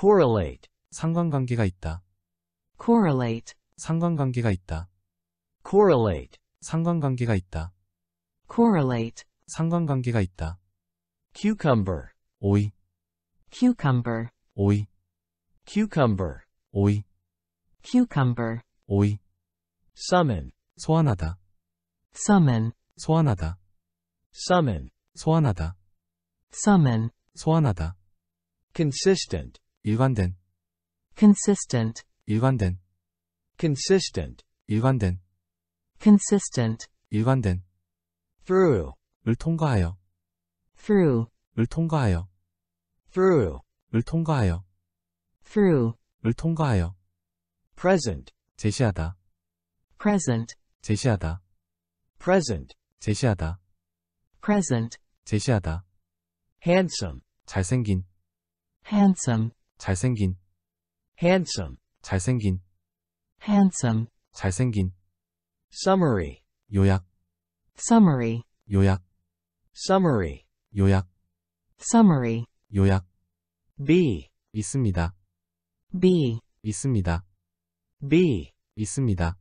correlate 상관관계가 있다. correlate 상관관계가 있다. correlate 상관관계가 있다. correlate 상관관계가 있다. cucumber 오이 cucumber 오이 cucumber 오이 cucumber 오이 summon 소환하다 summon 소환하다 summon 소환하다 summon 소환하다 consistent 일관된 consistent 일관된 consistent 일관된 consistent 일관된 through 을 통과하여 through 을 통과하여 through 을 통과하여 through 을 통과하여 present 제시하다 present 제시하다 present 제시하다 present 제시하다 handsome 잘생긴 handsome 잘생긴 handsome 잘생긴 handsome 잘생긴 summary 요약 summary 요약 summary 요약 summary 요약 b 있습니다 b 있습니다 b 있습니다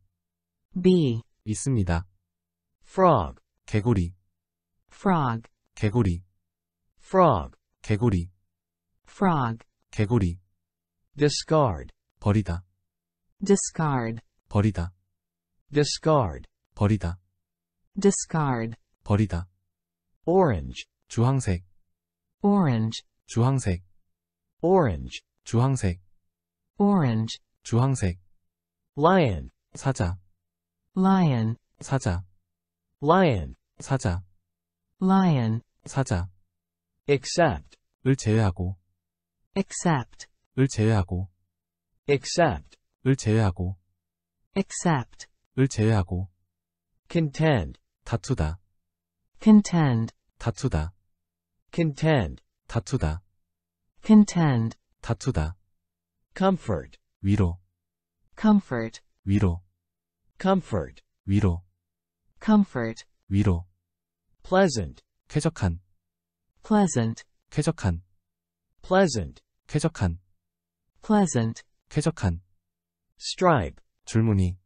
b 있습니다 frog 개구리 frog 개구리 frog 개구리 frog 개구리 discard 버리다 discard 버리다 discard 버리다 discard 버리다 orange 주황색 orange 주황색 orange 주황색 orange 주황색 lion 사자 lion 사자 lion 사자 lion 사자 except 을 제외하고 accept 을 제외하고 accept 을 제외하고 accept 을 제외하고 contend 다투다 contend 다투다 contend 다투다 contend 다투다 comfort 위로 comfort 위로 comfort 위로 comfort 위로 pleasant 쾌적한 pleasant 쾌적한 pleasant, 쾌적한, pleasant, 쾌적한, stripe, 줄무늬,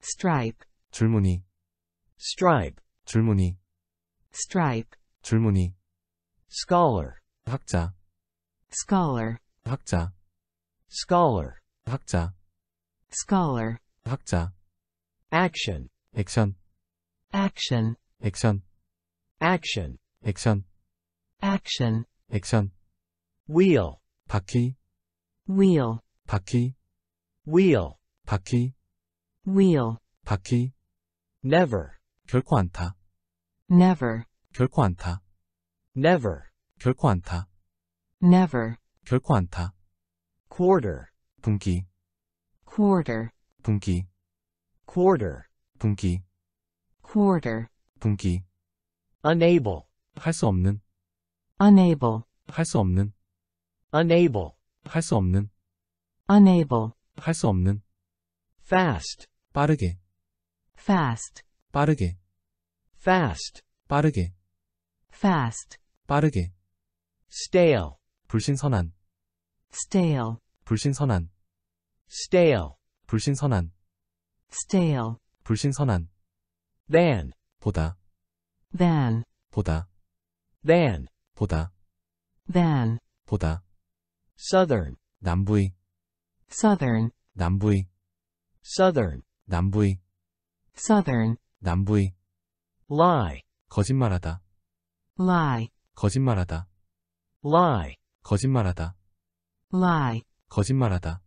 stripe, 줄무늬, stripe, 줄무늬, stripe, 줄무늬, scholar, 학자, scholar, 학자, scholar, 학자, scholar, 학자, action, 액션, action, 액션, action, 액션, action, 액션, wheel 바퀴 wheel 바퀴 wheel 바퀴 wheel 바퀴 never 결코 안타 never 결코 안타 never 결코 안타 never 결코 안타 quarter 분기 quarter 분기 quarter 분기 quarter 분기 unable 할 수 없는 unable 할 수 없는 unable 할 수 없는 unable 할 수 없는 fast 빠르게 fast 빠르게 fast 빠르게 fast 빠르게 stale 불신선한 stale 불신선한 stale 불신선한 stale 불신선한 than 보다 than 보다 than 보다 than 보다 southern 남부의 southern 남부의 southern 남부의 southern 남부의 lie 거짓말하다 lie 거짓말하다 lie 거짓말하다 lie 거짓말하다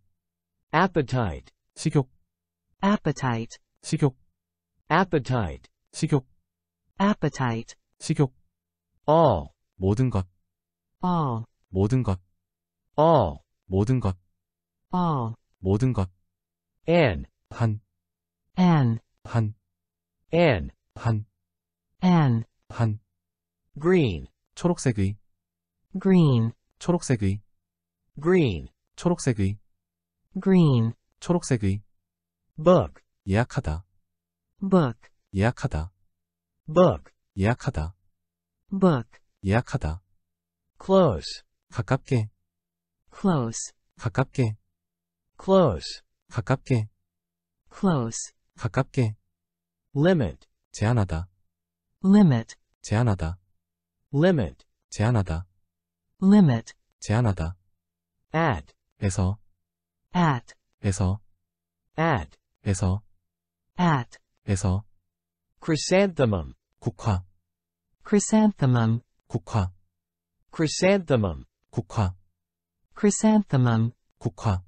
appetite 식욕 appetite 식욕 appetite 식욕 appetite 식욕 all 모든 것 all 모든 것 all 모든 것 all 모든 것 an 한 an 한 an 한 an 한 green 초록색의 green 초록색의 green 초록색의 green 초록색의 book 예약하다 book 예약하다 book 예약하다 book 예약하다 close 가깝게 close 가깝게 close 가깝게 close 가깝게 limit 제한하다 limit 제한하다 limit 제한하다 limit 제한하다 at 에서 at 에서 at 에서 at 에서 chrysanthemum 국화 chrysanthemum 국화 chrysanthemum 국화 chrysanthemum 국화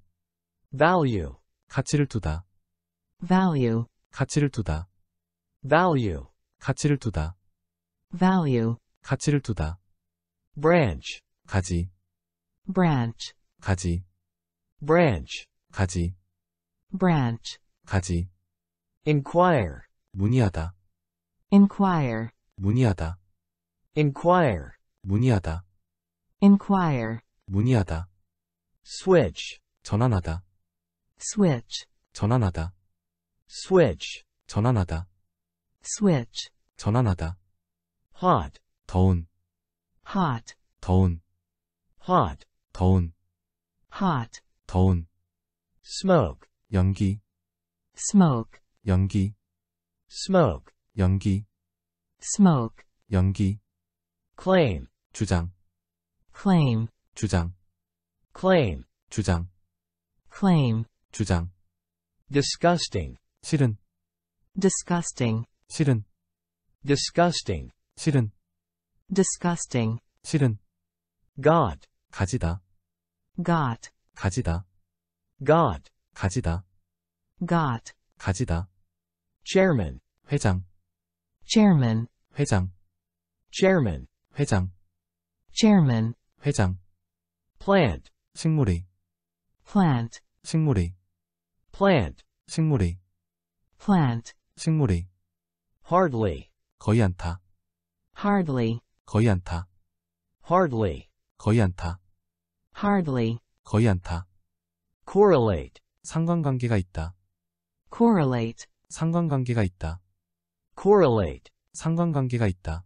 value 가치를 두다 value 가치를 두다 value 가치를 두다 value 가치를 두다 branch 가지 branch 가지 branch 가지 branch 가지 inquire 문의하다 inquire 문의하다 inquire 문의하다 inquire 문의하다 switch 전환하다 switch 전환하다 switch 전환하다 switch 전환하다 hot 더운 hot 더운 hot 더운 hot 더운 smoke 연기 smoke 연기 smoke 연기 smoke 연기 claim 주장 claim 주장 claim 주장 claim 주장 disgusting 싫은 disgusting 싫은 disgusting 싫은 disgusting 싫은 god 가지다 god 가지다 god 가지다 god 가지다 chairman 회장 chairman 회장 chairman 회장 chairman 회장 plant 식물이 plant 식물이 plant 식물이 plant 식물이 hardly 거의 않다 hardly 거의 않다 hardly 거의 않다 hardly 거의 않다 correlate 상관관계가 있다 correlate 상관관계가 있다 correlate 상관관계가 있다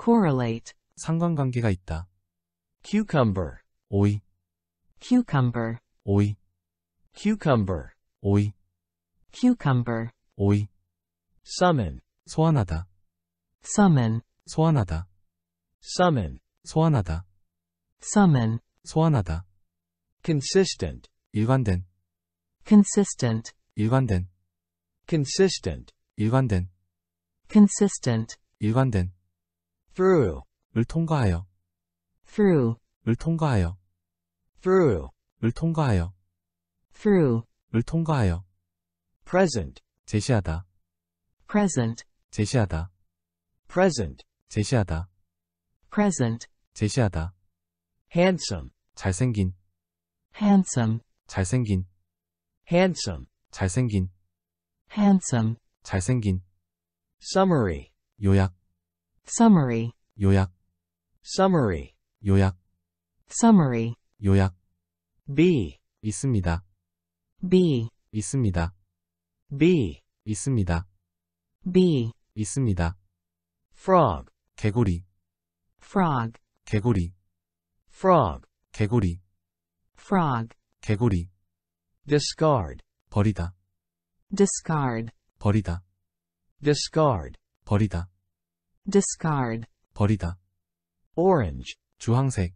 correlate 상관관계가 있다 cucumber 오이 cucumber, 오이, cucumber, 오이, cucumber, 오이, summon, 소환하다, summon, 소환하다, summon, 소환하다, summon, 소환하다, consistent, 일관된, consistent, 일관된, consistent, 일관된, consistent, 일관된, through, 을 통과하여, through, 을 통과하여, through을 통과하여 through을 통과하여 present 제시하다 present 제시하다 present 제시하다 present 제시하다 handsome 잘생긴 handsome 잘생긴 handsome 잘생긴 handsome 잘생긴 summary 요약 summary 요약 summary 요약 summary 요약 B 있습니다. B 있습니다. B 있습니다. B 있습니다. frog 개구리 frog 개구리 frog 개구리 frog 개구리 discard 버리다 discard 버리다 discard 버리다 discard 버리다 orange 주황색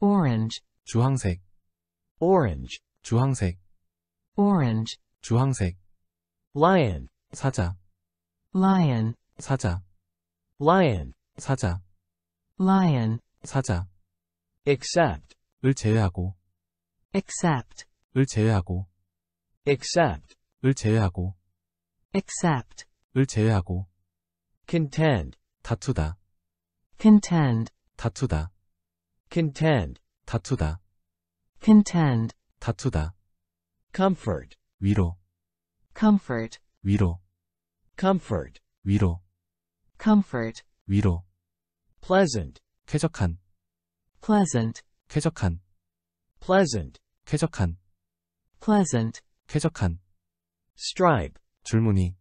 orange 주황색 orange 주황색 orange 주황색 lion 사자 lion 사자 lion 사자 lion 사자 except 을 제외하고 except 을 제외하고 except 을 제외하고 except 을 제외하고 contend 다투다 contend 다투다 contend 다투다. contend. 다투다. comfort. 위로. comfort. 위로. comfort. 위로. comfort. 위로. pleasant. 쾌적한. pleasant. 쾌적한. pleasant. 쾌적한. pleasant. 쾌적한. stripe. 줄무늬.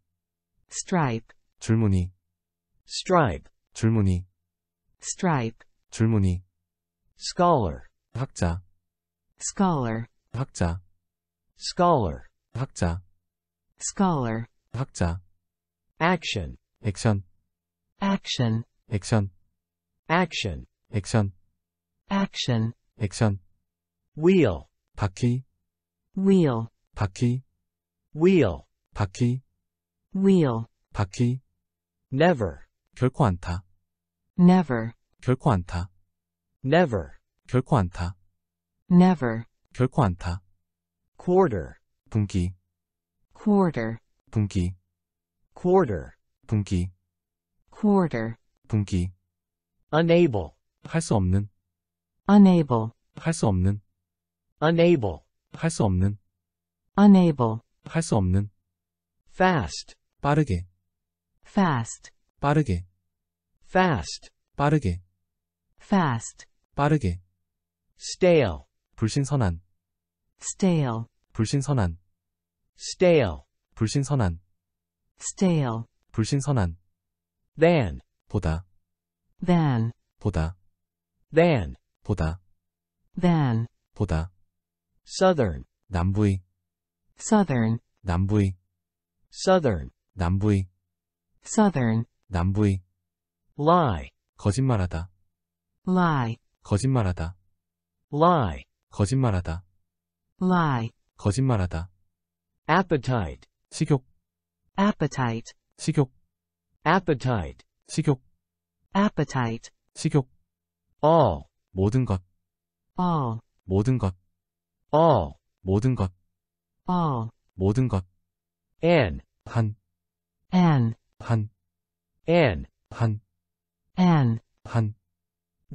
stripe. 줄무늬. stripe. 줄무늬. stripe. 줄무늬. scholar. 학자 scholar 학자 scholar 학자 scholar 학자 action 액션 action 액션 action 액션 action 액션 wheel 바퀴 wheel 바퀴 wheel 바퀴 wheel 바퀴 never 결코 안타 never 결코 안타 never 결코 않다. never 결코 않다. quarter 분기 quarter 분기 quarter 분기 quarter 분기 unable 할 수 없는 unable 할 수 없는 unable 할 수 없는 unable 할 수 없는 fast 빠르게 fast 빠르게 fast 빠르게 fast 빠르게 stale 불신선한 stale 불신선한 stale 불신선한 stale 불신선한 than 보다 than 보다 than 보다 than 보다 southern 남부의 southern 남부의 southern 남부의 southern 남부의 lie 거짓말하다 lie 거짓말하다 lie, 거짓말하다. lie, 거짓말하다. appetite, 식욕, appetite, 식욕, appetite, 식욕, appetite, 식욕. all, 모든 것, all, 모든 것, all, 모든 것, all, 모든 것. an, 한, an, 한, an, 한, an, 한.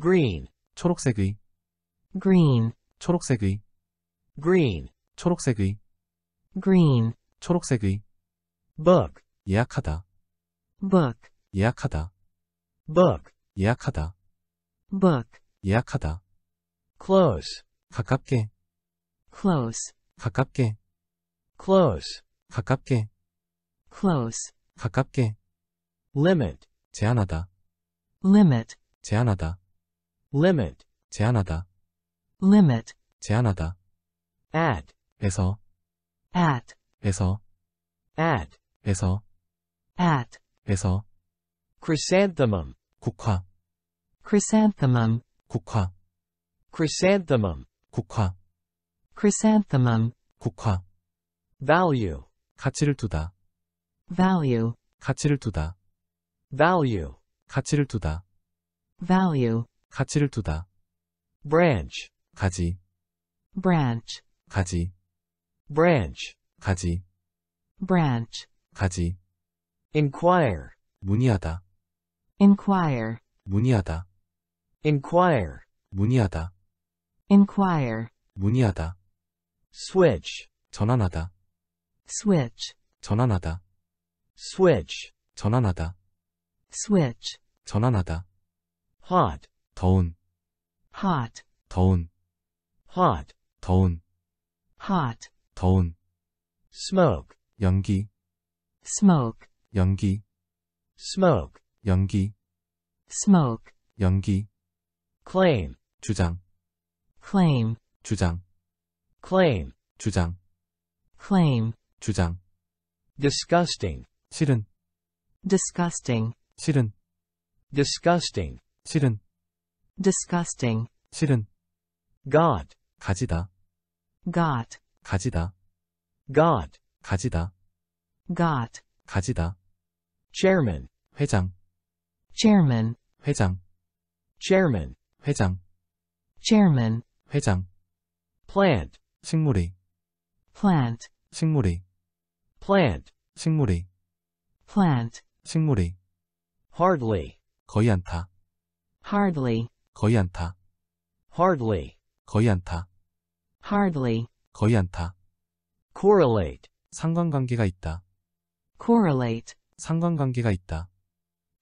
green, 초록색의, green 초록색의 green 초록색의 green 초록색의 book 예약하다 book 예약하다 book 예약하다 book 예약하다 close 가깝게 close 가깝게 close 가깝게 close 가깝게 limit 제한하다 limit 제한하다 limit 제한하다 limit 제한하다 at 에서 at 에서 at 에서 at 에서 chrysanthemum 국화 chrysanthemum 국화 chrysanthemum 국화 chrysanthemum 국화 value 가치를 두다 value 가치를 두다 value 가치를 두다 value 가치를 두다 branch 가지 branch 가지 branch 가지 branch 가지 inquire 문의하다 inquire 문의하다 inquire 문의하다 inquire 문의하다 switch 전환하다 switch 전환하다 switch 전환하다 switch 전환하다 hot 더운 hot 더운 hot, 더운, hot, 더운, smoke, 연기, smoke, 연기, smoke, 연기, smoke, 연기, claim, 주장, claim, 주장, claim, 주장, claim, 주장, disgusting, 싫은, disgusting, 싫은, disgusting, 싫은, disgusting, 싫은, God, 가지다 got 가지다 got 가지다 got 가지다 chairman 회장 chairman 회장 chairman 회장 chairman 회장 plant 식물이 plant 식물이 plant 식물이 plant 식물이 hardly 거의 않다 hardly 거의 않다 hardly 거의 않다 hardly, 거의 않다. correlate, 상관관계가 있다. correlate, 상관관계가 있다.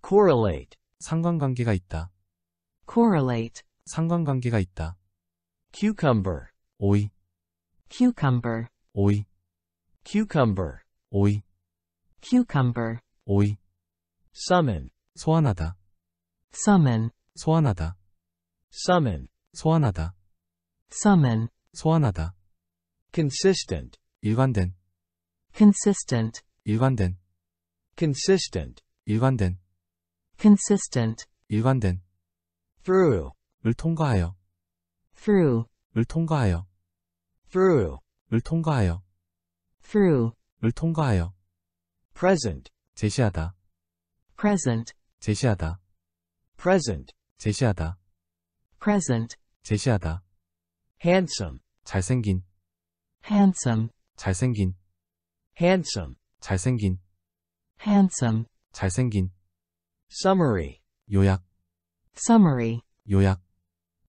correlate, 상관관계가 있다. correlate, 상관관계가 있다. cucumber, 오이, cucumber, 오이, cucumber, 오이, cucumber, 오이. summon, 소환하다. summon, 소환하다. summon, 소환하다. summon, 소환하다. consistent 일관된 consistent 일관된 consistent 일관된 consistent 일관된 through 을 통과하여 through 을 통과하여 through 을 통과하여 through 을 통과하여 present 제시하다 present 제시하다 present 제시하다 present 제시하다 handsome 잘생긴 handsome 잘생긴 handsome 잘생긴 handsome 잘생긴 summary 요약 summary 요약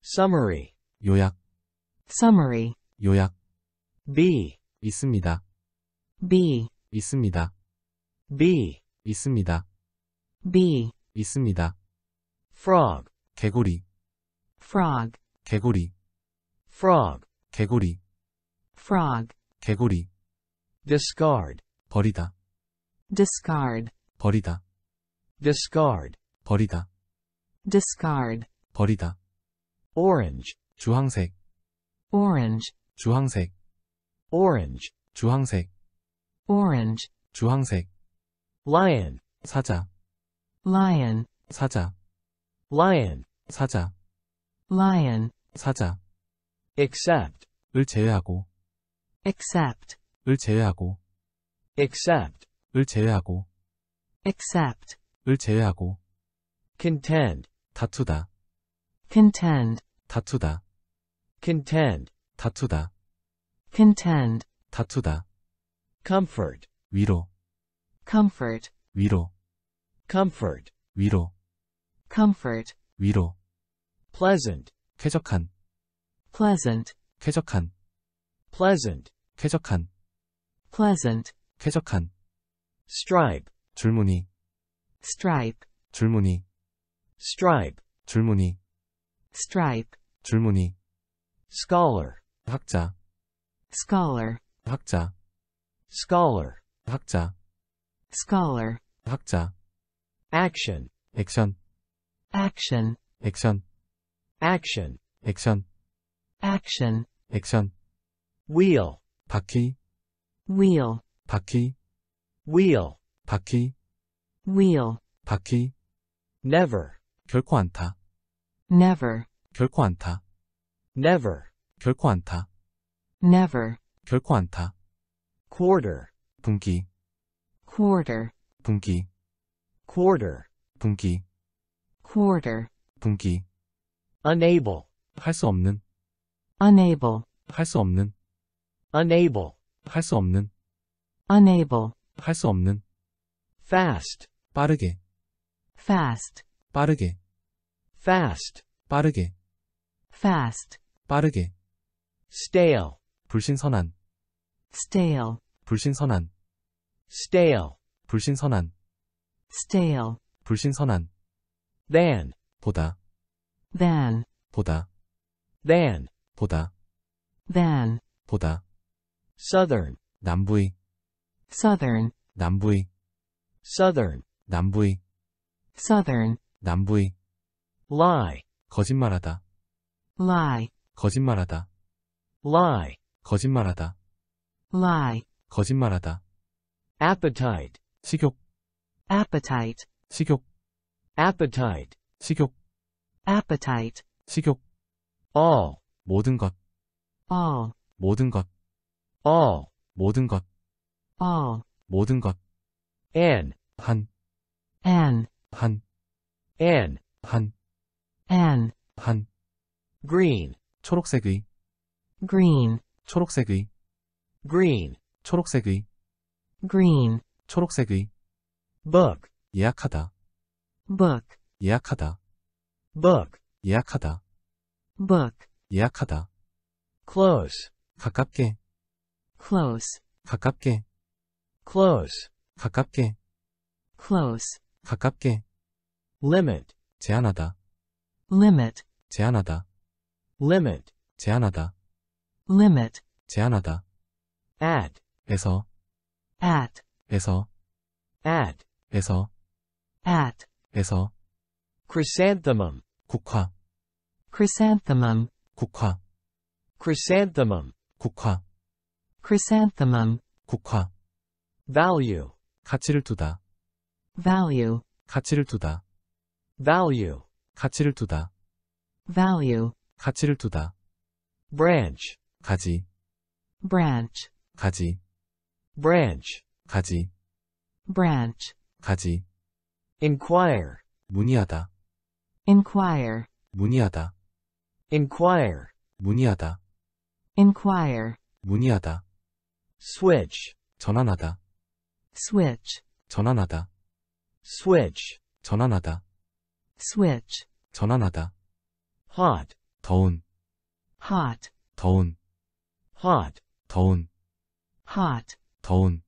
summary 요약 summary 요약 b 있습니다 b 있습니다 b 있습니다 b 있습니다 frog 개구리 frog 개구리 frog 개구리 frog 개구리 discard 버리다 discard 버리다 discard 버리다 discard 버리다 orange 주황색 orange 주황색 orange 주황색 orange 주황색 lion 사자 lion 사자 lion 사자 lion 사자 except 을 제외하고 except 을 제외하고 except 을 제외하고 except 을 제외하고 contend 다투다 contend 다투다 contend 다투다 contend 다투다 comfort 위로 comfort 위로 comfort 위로 comfort 위로 pleasant 쾌적한 pleasant 쾌적한 pleasant 쾌적한 pleasant 쾌적한 stripe 줄무늬 stripe 줄무늬 stripe 줄무늬 stripe 줄무늬 scholar 학자 scholar 학자 scholar 학자 scholar 학자 action 액션 action 액션 action 액션 action 액션 wheel 바퀴 wheel 바퀴 wheel 바퀴 wheel 바퀴 never 결코 안타 never 결코 안타 never 결코 안타 never 결코 안타 quarter 분기 quarter 분기 quarter 분기 quarter 분기 unable 할 수 없는 unable 할수 없는 unable 할수 없는 unable 할수 없는 fast 빠르게 fast 빠르게 fast 빠르게 fast 빠르게 stale 불신선한 stale 불신선한 stale 불신선한 stale 불신선한 than 보다 than 보다 than 보다 than 보다 southern 남부의 southern 남부의 southern 남부의 southern 남부의 lie 거짓말하다 lie 거짓말하다 lie 거짓말하다 lie 거짓말하다 appetite 식욕 appetite 식욕 appetite 식욕 appetite 식욕 all 모든 것 all 모든 것 all 모든 것 all 모든 것 an 한 an 한 an 한 an 한 green 초록색의 green 초록색의 green 초록색의 green 초록색의 book 예약하다 book 예약하다 book 예약하다 book 예약하다. close. 가깝게. close. 가깝게. close. 가깝게. close. 가깝게. limit. 제한하다. limit. 제한하다. limit. 제한하다. limit. 제한하다. at. 에서. at. 에서. at. 에서. at. 에서. chrysanthemum. 국화. chrysanthemum. 국화 chrysanthemum 국화 chrysanthemum 국화 value 가치를 두다 value 가치를 두다 value 가치를 두다 value 가치를 두다 branch 가지 branch 가지 branch 가지 branch 가지 inquire 문의하다 inquire 문의하다 inquire 문의하다 inquire 문의하다 switch 전환하다 switch 전환하다 switch 전환하다 switch 전환하다 hot 더운 hot 더운 hot 더운 hot 더운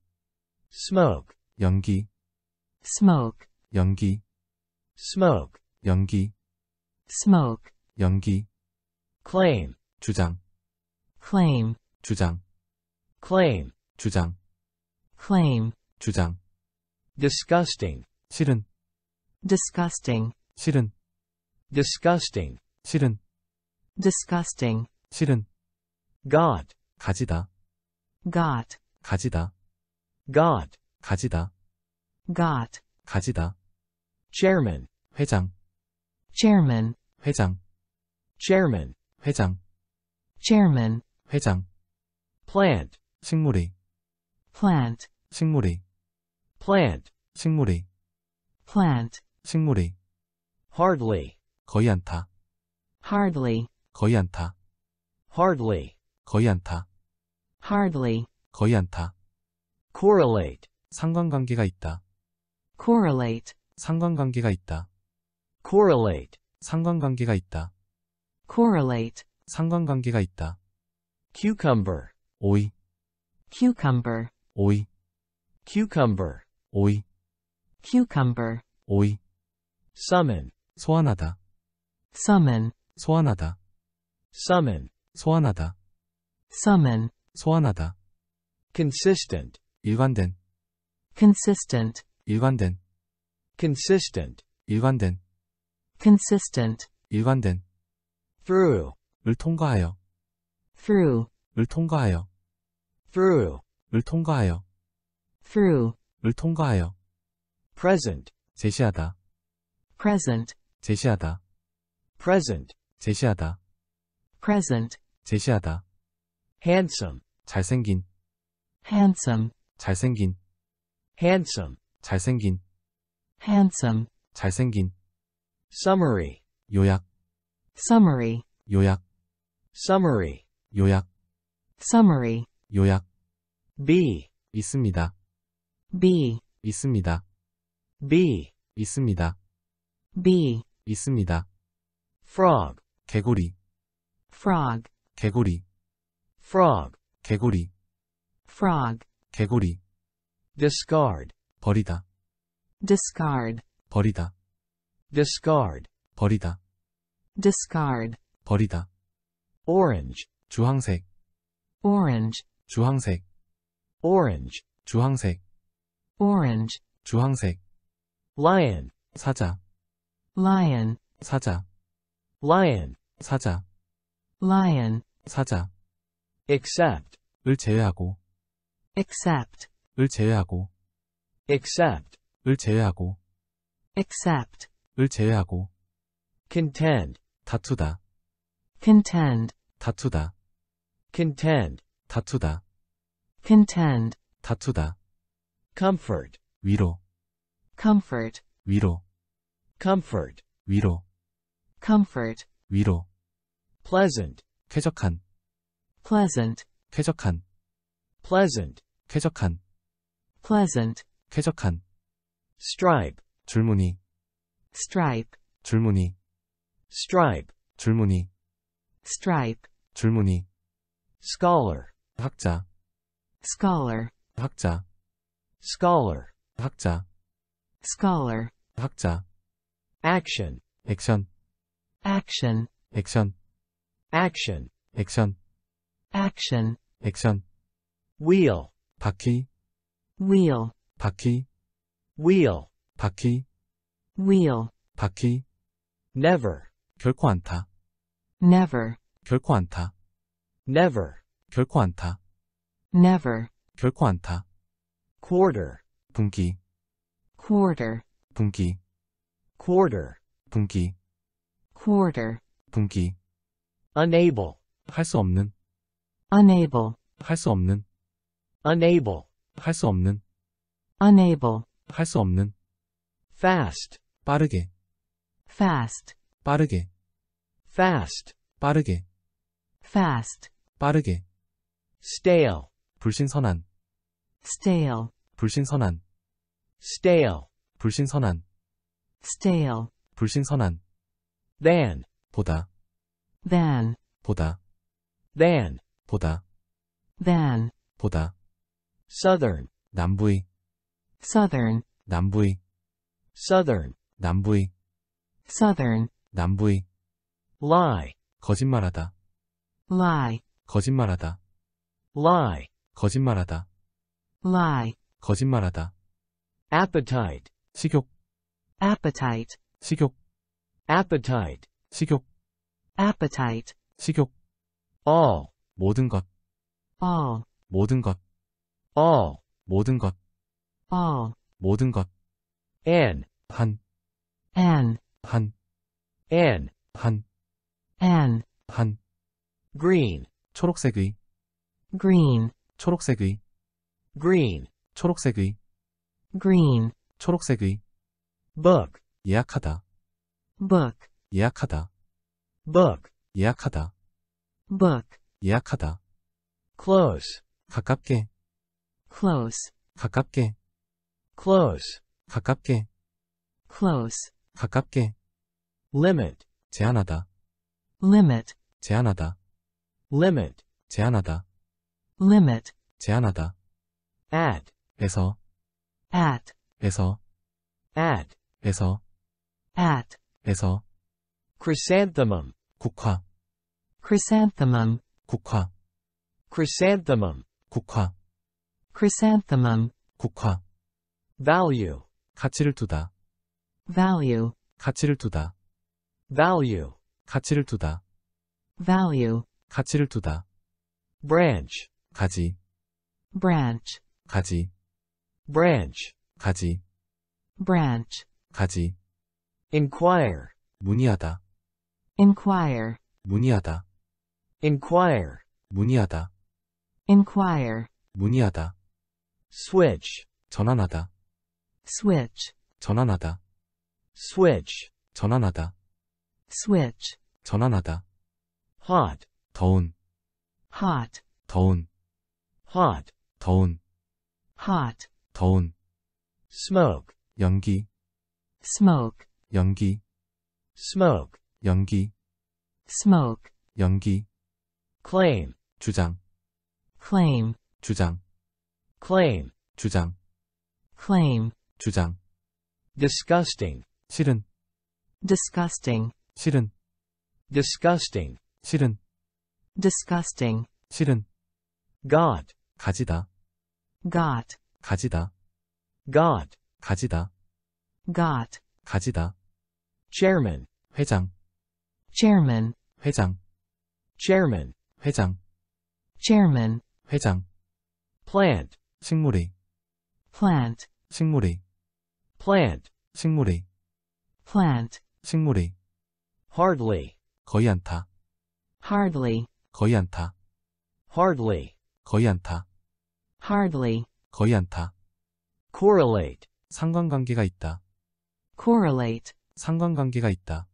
smoke 연기 smoke 연기 smoke 연기 smoke 연기 claim 주장 claim 주장 claim 주장 claim 주장 disgusting 싫은 disgusting 싫은 disgusting 싫은 disgusting 싫은 god 가지다 god 가지다 god 가지다 god 가지다 chairman 회장 chairman 회장 chairman 회장 chairman 회장 plant 식물이 plant 식물이 plant 식물이 plant 식물이 hardly 거의 않다 hardly 거의 않다 hardly 거의 않다 hardly 거의 않다 correlate 상관관계가 있다 correlate 상관관계가 있다 correlate 상관관계가 있다 correlate 상관관계가 있다. cucumber 오이 cucumber 오이 cucumber 오이 cucumber 오이 summon 소환하다 summon 소환하다 summon 소환하다 summon 소환하다 consistent 일관된 consistent 일관된 consistent 일관된 consistent 일관된 through을 통과하여 through을 통과하여 through을 통과하여 through을 통과하여 present 제시하다 present 제시하다 present 제시하다 present 제시하다 handsome 잘생긴 handsome 잘생긴 handsome 잘생긴 handsome 잘생긴 summary 요약 summary 요약 summary 요약 summary 요약 B 있습니다 B 있습니다 B 있습니다 B 있습니다 frog 개구리 frog 개구리 frog 개구리 frog 개구리 discard 버리다 discard 버리다 discard 버리다 discard 버리다 orange 주황색 orange 주황색 orange 주황색 orange 주황색 lion 사자 lion 사자 lion 사자 lion 사자 except 을 제외하고 except 을 제외하고 except 을 제외하고 except 을 제외하고 contend 다투다 contend 다투다 contend 다투다 contend 다투다 comfort 위로 comfort 위로 comfort 위로 comfort 위로 pleasant 쾌적한 pleasant 쾌적한 pleasant 쾌적한 pleasant 쾌적한 stripe 줄무늬 stripe 줄무늬 stripe 줄무늬 stripe 줄무늬 scholar 학자 scholar 학자 scholar 학자 scholar 학자 action 액션 action 액션 action 액션 action 액션 wheel 바퀴 wheel 바퀴 wheel 바퀴 wheel 바퀴 never 결코 않다. never 결코 않다. never 결코 않다. never 결코 않다. quarter 분기 quarter 분기 quarter 분기 quarter 분기 unable 할 수 없는 unable 할 수 없는 unable 할 수 없는 unable 할 수 없는 fast 빠르게 fast 빠르게 fast 빠르게 fast 빠르게 stale 불신선한 stale 불신선한 stale 불신선한 stale 불신선한 than 보다 than 보다 than 보다 than 보다 southern 남부의 southern 남부의 southern 남부의 southern 남부의 lie 거짓말하다 lie 거짓말하다 lie 거짓말하다 lie 거짓말하다 appetite 식욕 appetite 식욕 appetite 식욕 appetite 식욕 all 모든 것 all 모든 것 all 모든 것 all 모든 것 an 한 an 한 an 한 an 한 green 초록색의 green 초록색의 green 초록색의 green 초록색의 book 예약하다 book 예약하다 book 예약하다 book 예약하다 close 가깝게 close 가깝게 close 가깝게 close 가깝게 limit 제한하다 limit 제한하다 limit 제한하다 limit 제한하다 at 에서 at 에서 at 에서 at 에서 chrysanthemum 국화 chrysanthemum 국화 chrysanthemum 국화 chrysanthemum 국화 value 가치를 두다 value 가치를 두다 value 가치를 두다. value. 가치를 두다. branch. 가지. branch. 가지. branch. 가지. branch. 가지. inquire. 문의하다. inquire. 문의하다. inquire. 문의하다. inquire. 문의하다. switch. 전환하다. switch. 전환하다. switch. 전환하다. switch, 전환하다. hot, 더운, hot, 더운, hot, 더운, hot, 더운. smoke, 연기, smoke, 연기, smoke, 연기, smoke, 연기. claim, 주장, claim, 주장, claim, 주장, claim, 주장. disgusting, 싫은, disgusting, 싫은 disgusting 싫은 disgusting 싫은 God. 가지다 God. 가지다 god 가지다 god 가지다 chairman 회장 chairman 회장 chairman 회장 chairman 회장 plant 식물이 plant 식물이 plant 식물이 plant 식물이 hardly 거의 안타. hardly 거의 안타. hardly 거의 안타. hardly 거의 안타. correlate 상관관계가 있다 correlate 상관관계가 있다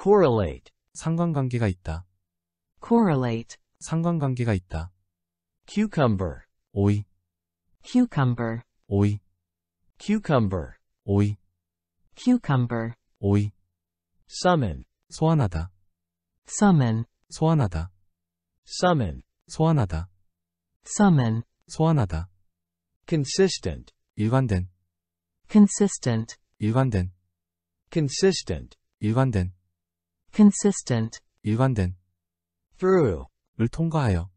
correlate 상관관계가 있다 correlate 상관관계가 있다 cucumber 오이 cucumber 오이 cucumber 오이 cucumber 오이 summon 소환하다. summon. 소환하다. summon. 소환하다. summon. 소환하다. consistent. 일관된. consistent. 일관된. consistent. 일관된. consistent. 일관된. through. 을 통과하여.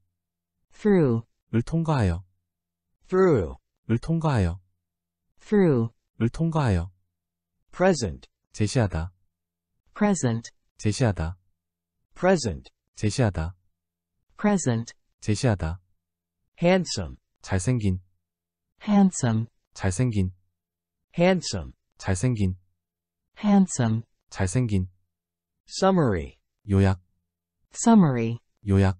through. 을 통과하여. through. 을 통과하여. through. 을 통과하여. present. 제시하다. present. 제시하다. present 제시하다. present 제시하다. handsome 잘생긴. handsome 잘생긴. handsome 잘생긴. handsome 잘생긴. summary 요약. summary 요약.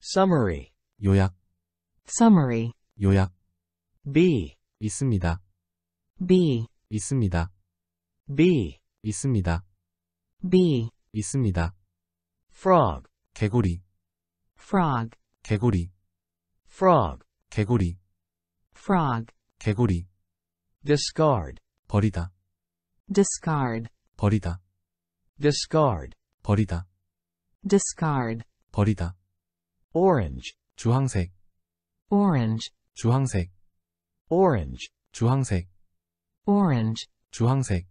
summary 요약. summary 요약. be 있습니다. be 있습니다. be 있습니다. b 있습니다. frog 개구리 frog 개구리 frog 개구리 frog 개구리 discard 버리다 discard 버리다 discard 버리다 discard 버리다 orange 주황색 orange 주황색 orange 주황색 orange 주황색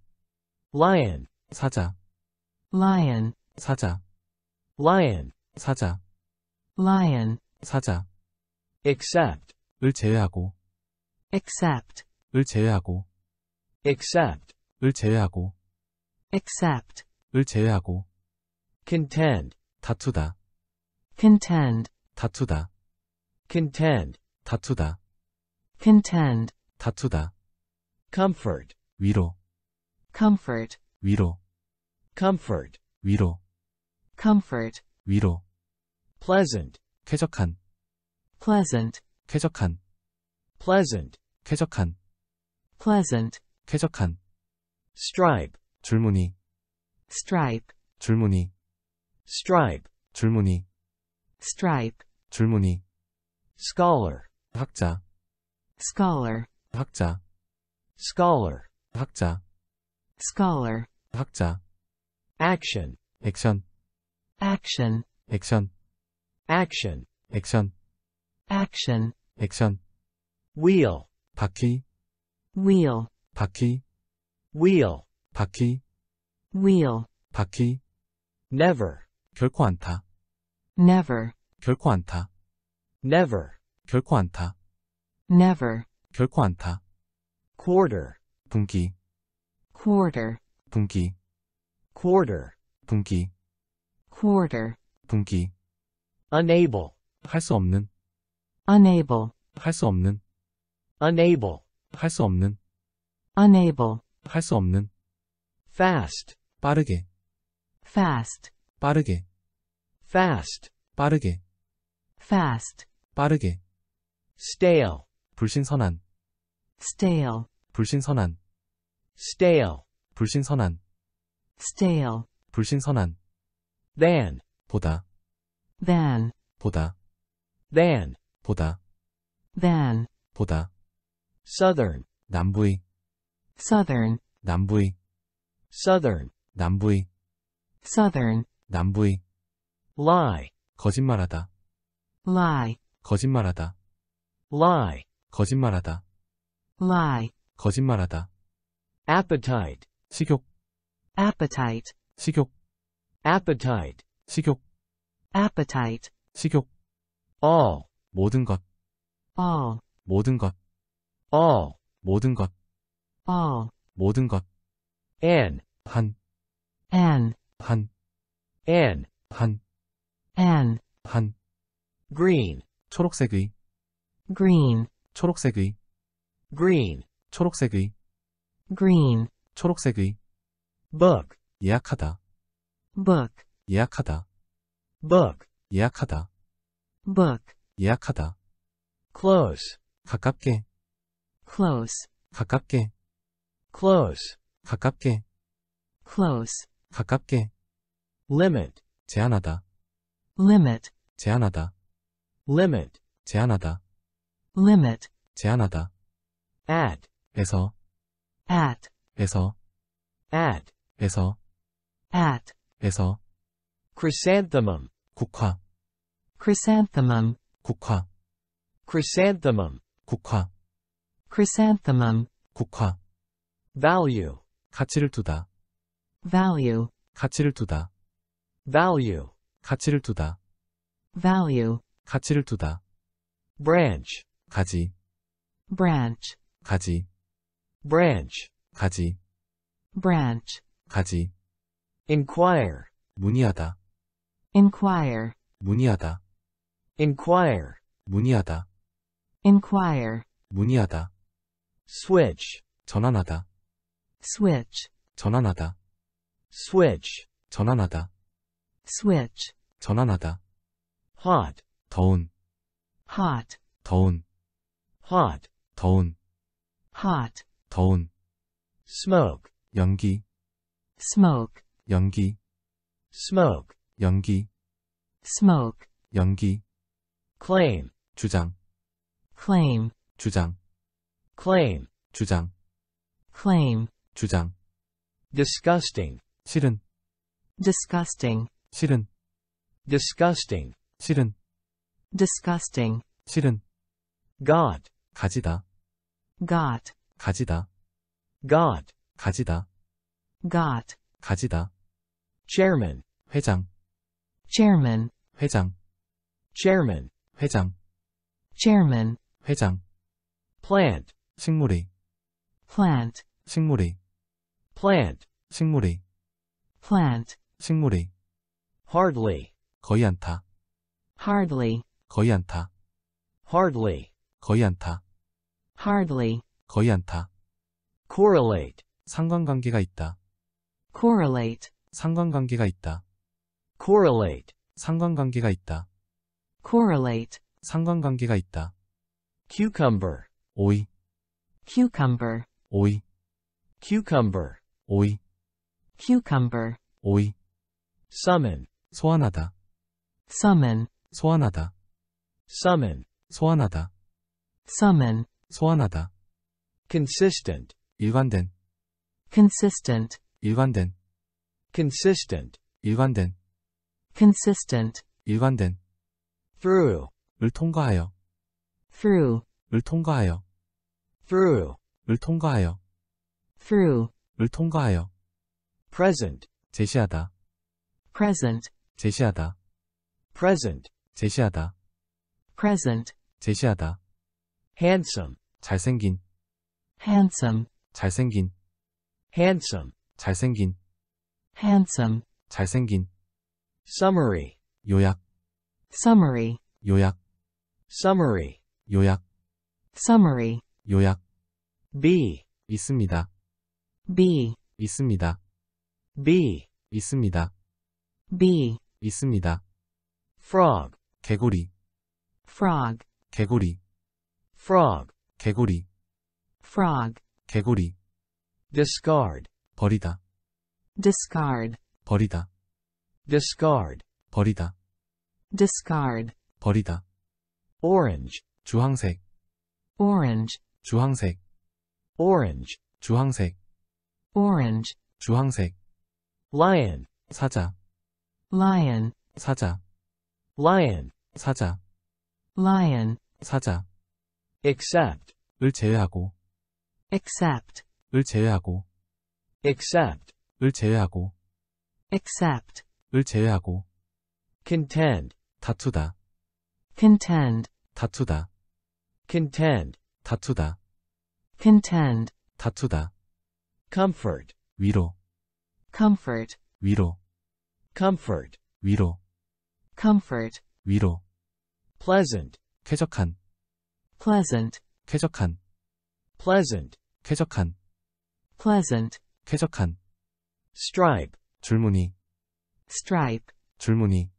lion 사자 lion 사자 lion 사자 lion 사자 except 을 제외하고 except 을 제외하고 except 을 제외하고 except 을 제외하고 contend 다투다 contend 다투다 contend 다투다 contend 다투다 comfort 위로 comfort 위로 comfort 위로 comfort 위로 pleasant 쾌적한 pleasant 쾌적한 pleasant 쾌적한 pleasant 쾌적한 stripe 줄무늬 stripe 줄무늬 stripe 줄무늬 stripe 줄무늬 scholar 학자 scholar 학자 scholar 학자 scholar 학자 action Action. action Action. action 액션 action 액션 wheel 바퀴 wheel 바퀴 wheel 바퀴 wheel 바퀴 never 결코 안타 never 결코 안타 never 결코 안타 never 결코 안타 quarter 분기 quarter 분기 quarter 분기 quarter 분기 unable 할 수 없는 unable 할 수 없는 unable 할 수 없는 unable 할 수 없는 fast 빠르게 fast 빠르게 fast 빠르게 fast 빠르게 stale 불신선한 stale 불신선한 stale 불신선한 stale, 불신선한 than, 보다 than, 보다 than, 보다 than, 보다 southern, 남부의 southern, 남부의 southern, 남부의 southern, 남부의 lie, 거짓말하다 lie, 거짓말하다 lie, 거짓말하다 lie, 거짓말하다 appetite, 식욕 appetite, 식욕, appetite, 식욕, appetite, 식욕. all, 모든 것, all, 모든 것, all, 모든 것, all, 모든 것. an, 한, an, 한, an, 한, an, 한. green, 초록색의, green, 초록색의, green, 초록색의, green, 초록색의 book 예약하다 book 예약하다 book 예약하다 book 예약하다 close 가깝게 close 가깝게 close 가깝게 close 가깝게 limit 제한하다 limit 제한하다 limit 제한하다 limit 제한하다 at 에서 at 에서 at 에서 at 에서 chrysanthemum 국화 chrysanthemum 국화 chrysanthemum 국화 chrysanthemum 국화 value 가치를 두다 value 가치를 두다 value 가치를 두다 value 가치를 두다 branch 가지 branch 가지 branch 가지 branch 가지. 가지 inquire 문의하다 inquire 문의하다 inquire 문의하다 inquire 문의하다 switch 전환하다 switch 전환하다 switch 전환하다 switch 전환하다 hot 더운 hot 더운 hot 더운 hot 더운 smoke 연기 smoke, 연기 smoke, 연기 smoke, 연기 claim, 주장 claim, 주장 claim, 주장 claim, 주장 disgusting, 싫은 disgusting, 싫은 disgusting, 싫은 disgusting, 싫은 god, 가지다 got, 가지다 got, 가지다 got 가지다 chairman 회장 chairman 회장 chairman 회장 chairman 회장 plant 식물이 plant 식물이 plant 식물이 plant 식물이 hardly 거의 않다 hardly 거의 않다 hardly 거의 않다 hardly 거의 않다 correlate 상관관계가 있다 correlate 상관관계가 있다. correlate 상관관계가 있다. correlate 상관관계가 있다. cucumber 오이 cucumber 오이 cucumber 오이 cucumber 오이 summon 소환하다 summon 소환하다 summon 소환하다 summon 소환하다 consistent 일관된 consistent 일관된 consistent 일관된 consistent 일관된 through 을 통과하여 through 을 통과하여 through 을 통과하여 through 을 통과하여 present 제시하다 present 제시하다 present 제시하다 present 제시하다 handsome 잘생긴 handsome 잘생긴 handsome 잘생긴 handsome 잘생긴 summary 요약 summary 요약 summary 요약 summary 요약 B 있습니다 B 있습니다 B 있습니다 B 있습니다 frog 개구리 frog 개구리 frog 개구리 frog 개구리 discard 버리다 discard 버리다 discard 버리다 discard 버리다 orange 주황색 orange 주황색 orange 주황색 orange 주황색 lion 사자 lion 사자 lion 사자 lion 사자 except 을 제외하고 except 을 제외하고 Except을 제외하고 Except을 제외하고 contend 다투다 contend 다투다 contend 다투다 contend 다투다 comfort 위로 comfort 위로 comfort 위로 comfort 위로 pleasant 쾌적한 pleasant 쾌적한 pleasant 쾌적한 pleasant 쾌적한 stripe 줄무늬 stripe 줄무늬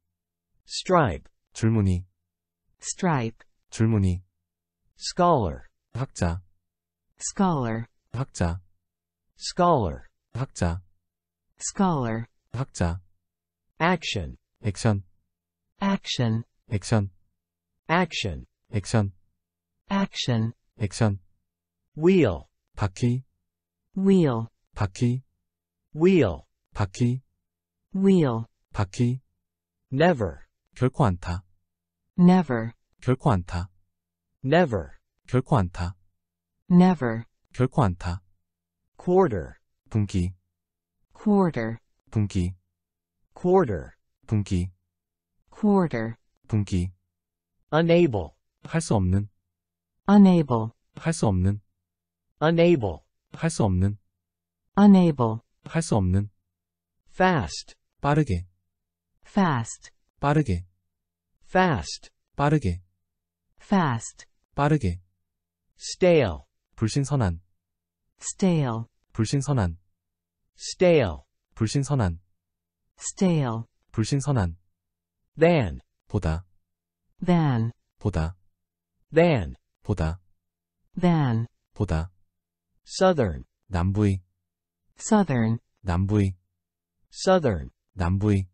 stripe 줄무늬 stripe 줄무늬 scholar 학자 scholar 학자 scholar 학자 scholar 학자 action 액션 action 액션 action 액션 action 액션 wheel 바퀴 wheel 바퀴 wheel 바퀴 wheel 바퀴 never 결코 안타 never 결코 안타 never 결코 안타 never 결코 안타 quarter 분기 quarter 분기 quarter 분기 quarter 분기 unable 할 수 없는 unable 할 수 없는 unable 할 수 없는 unable 할 수 없는 fast 빠르게 fast 빠르게 fast 빠르게 fast 빠르게 stale 불신선한 stale 불신선한 stale 불신선한 stale 불신선한 than 보다 than 보다 than 보다 than 보다 southern 남부의 southern 남부의 southern 남부의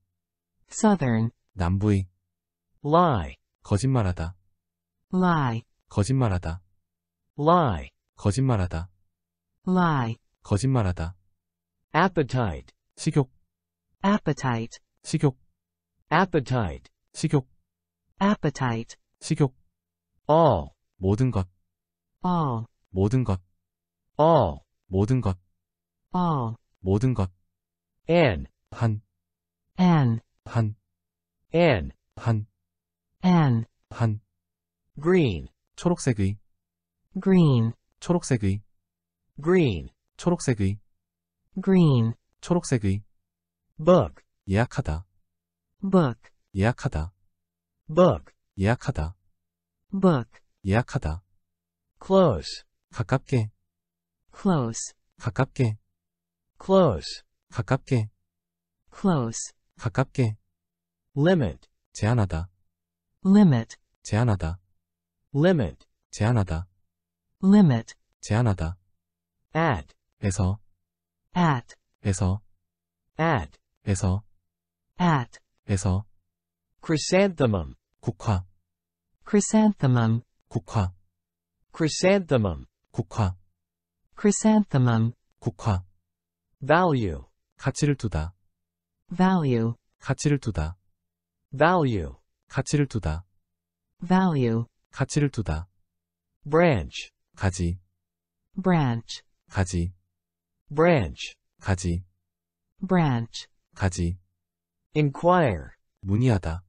southern 남부의 lie 거짓말하다 lie 거짓말하다 lie 거짓말하다 lie 거짓말하다 appetite 식욕 appetite 식욕 appetite 식욕 appetite 식욕 all 모든 것 all 모든 것 all 모든 것 all 모든 것 an 한 an 한 an 한 an 한 green 초록색의 green 초록색의 green 초록색의 green 초록색의 book 예약하다 book 예약하다 book 예약하다 book 예약하다 close 가깝게 close 가깝게 close 가깝게 close 가깝게 limit 제한하다 limit 제한하다 limit 제한하다 limit 제한하다 at 에서 at 에서 at 에서 at 에서 chrysanthemum 국화 chrysanthemum 국화 chrysanthemum 국화 chrysanthemum 국화 value 가치를 두다 value 가치를 두다 value 가치를 두다 value 가치를 두다 branch 가지 branch 가지 branch 가지 branch 가지 inquire 문의하다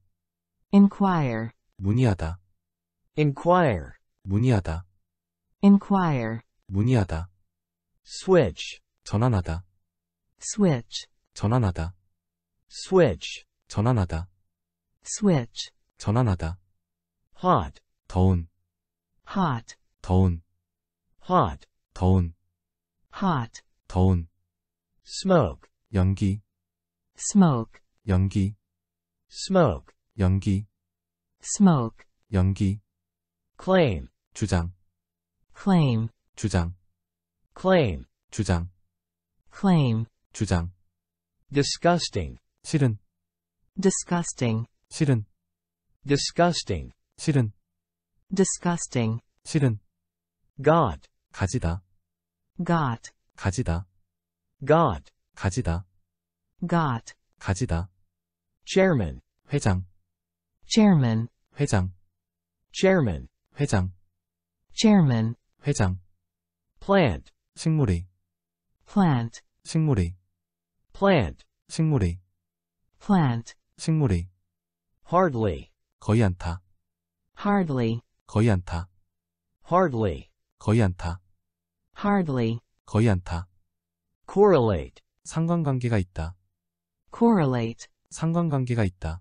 inquire 문의하다 inquire 문의하다 inquire 문의하다 switch 전환하다 switch 전환하다 switch 전환하다 switch 전환하다 hot 더운 hot 더운 hot 더운 hot 더운 smoke 연기 smoke 연기 smoke 연기 smoke 연기 claim 주장 claim 주장 claim 주장 claim 주장. disgusting. 실은. disgusting. 실은. disgusting. 실은. disgusting. 실은. God. 가지다. God. 가지다. God. 가지다. God. 가지다. Chairman. 회장. Chairman. 회장. Chairman. 회장. Chairman. 회장. Plant. 식물이. Plant. 식물이. plant 식물이 plant 식물이 hardly 거의 않다 hardly 거의 않다 hardly 거의 않다 hardly 거의 않다 correlate 상관관계가 있다 correlate 상관관계가 있다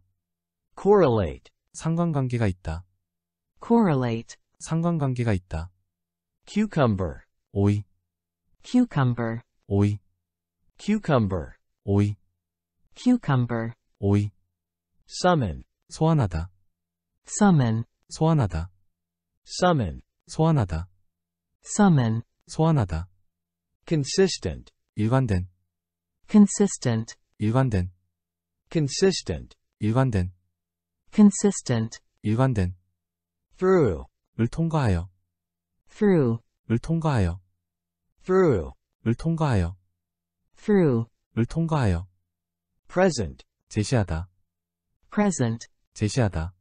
correlate 상관관계가 있다 correlate 상관관계가 있다 cucumber 오이 cucumber 오이 cucumber 오이 cucumber 오이 summon 소환하다 summon 소환하다 summon 소환하다 summon 소환하다 consistent 일관된 consistent 일관된 consistent 일관된 consistent 일관된 through 통과하여 through 통과하여 through 통과하여 through 을 통과하여 present 제시하다 present 제시하다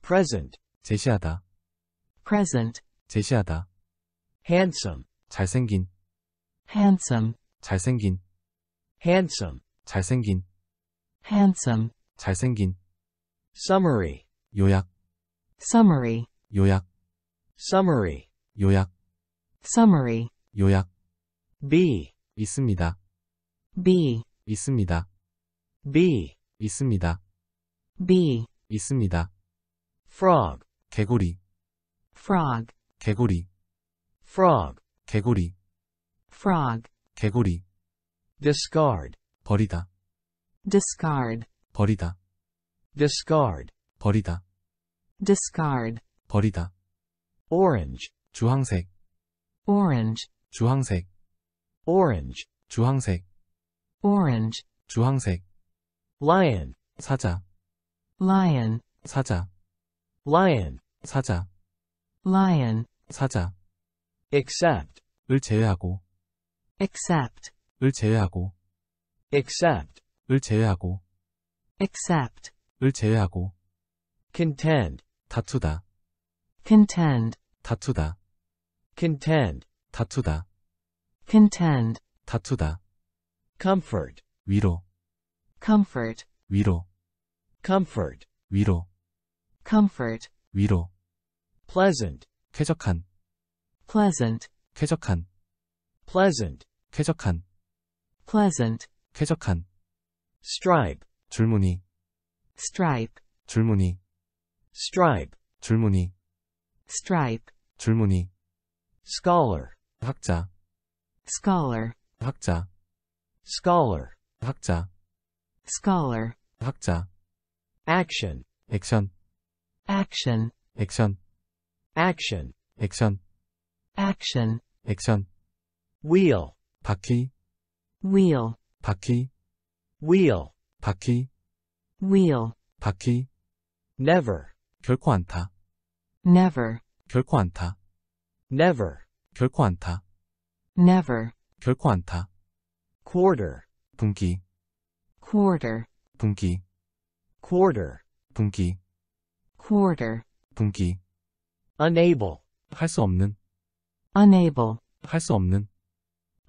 present 제시하다 present 제시하다 handsome 잘생긴 handsome 잘생긴 handsome 잘생긴 handsome 잘생긴 summary 요약 summary 요약 summary 요약 summary 요약 b 있습니다 B 있습니다. B 있습니다. B 있습니다. frog 개구리 frog 개구리 frog 개구리 frog 개구리 discard 버리다 discard 버리다 discard 버리다 discard 버리다 orange 주황색 orange 주황색 orange 주황색 orange 주황색 lion 사자 lion 사자 lion 사자 lion 사자 except 을 제외하고 except 을 제외하고 except 을 제외하고 except 을 제외하고 contend 다투다 contend 다투다 contend 다투다 contend 다투다 comfort 위로 comfort 위로 comfort 위로 comfort 위로 pleasant 쾌적한 pleasant 쾌적한 pleasant 쾌적한 pleasant 쾌적한 stripe 줄무늬 stripe 줄무늬 stripe 줄무늬 stripe 줄무늬 scholar 학자 scholar 학자 scholar 학자 scholar 학자 action 액션 action 액션 action 액션 action 액션 wheel 바퀴 wheel 바퀴 wheel 바퀴 wheel 바퀴 never 결코 안타 never 결코 안타 never 결코 안타 never 결코 안타 quarter 분기 quarter 분기 quarter 분기 quarter 분기 unable 할 수 없는 unable 할 수 없는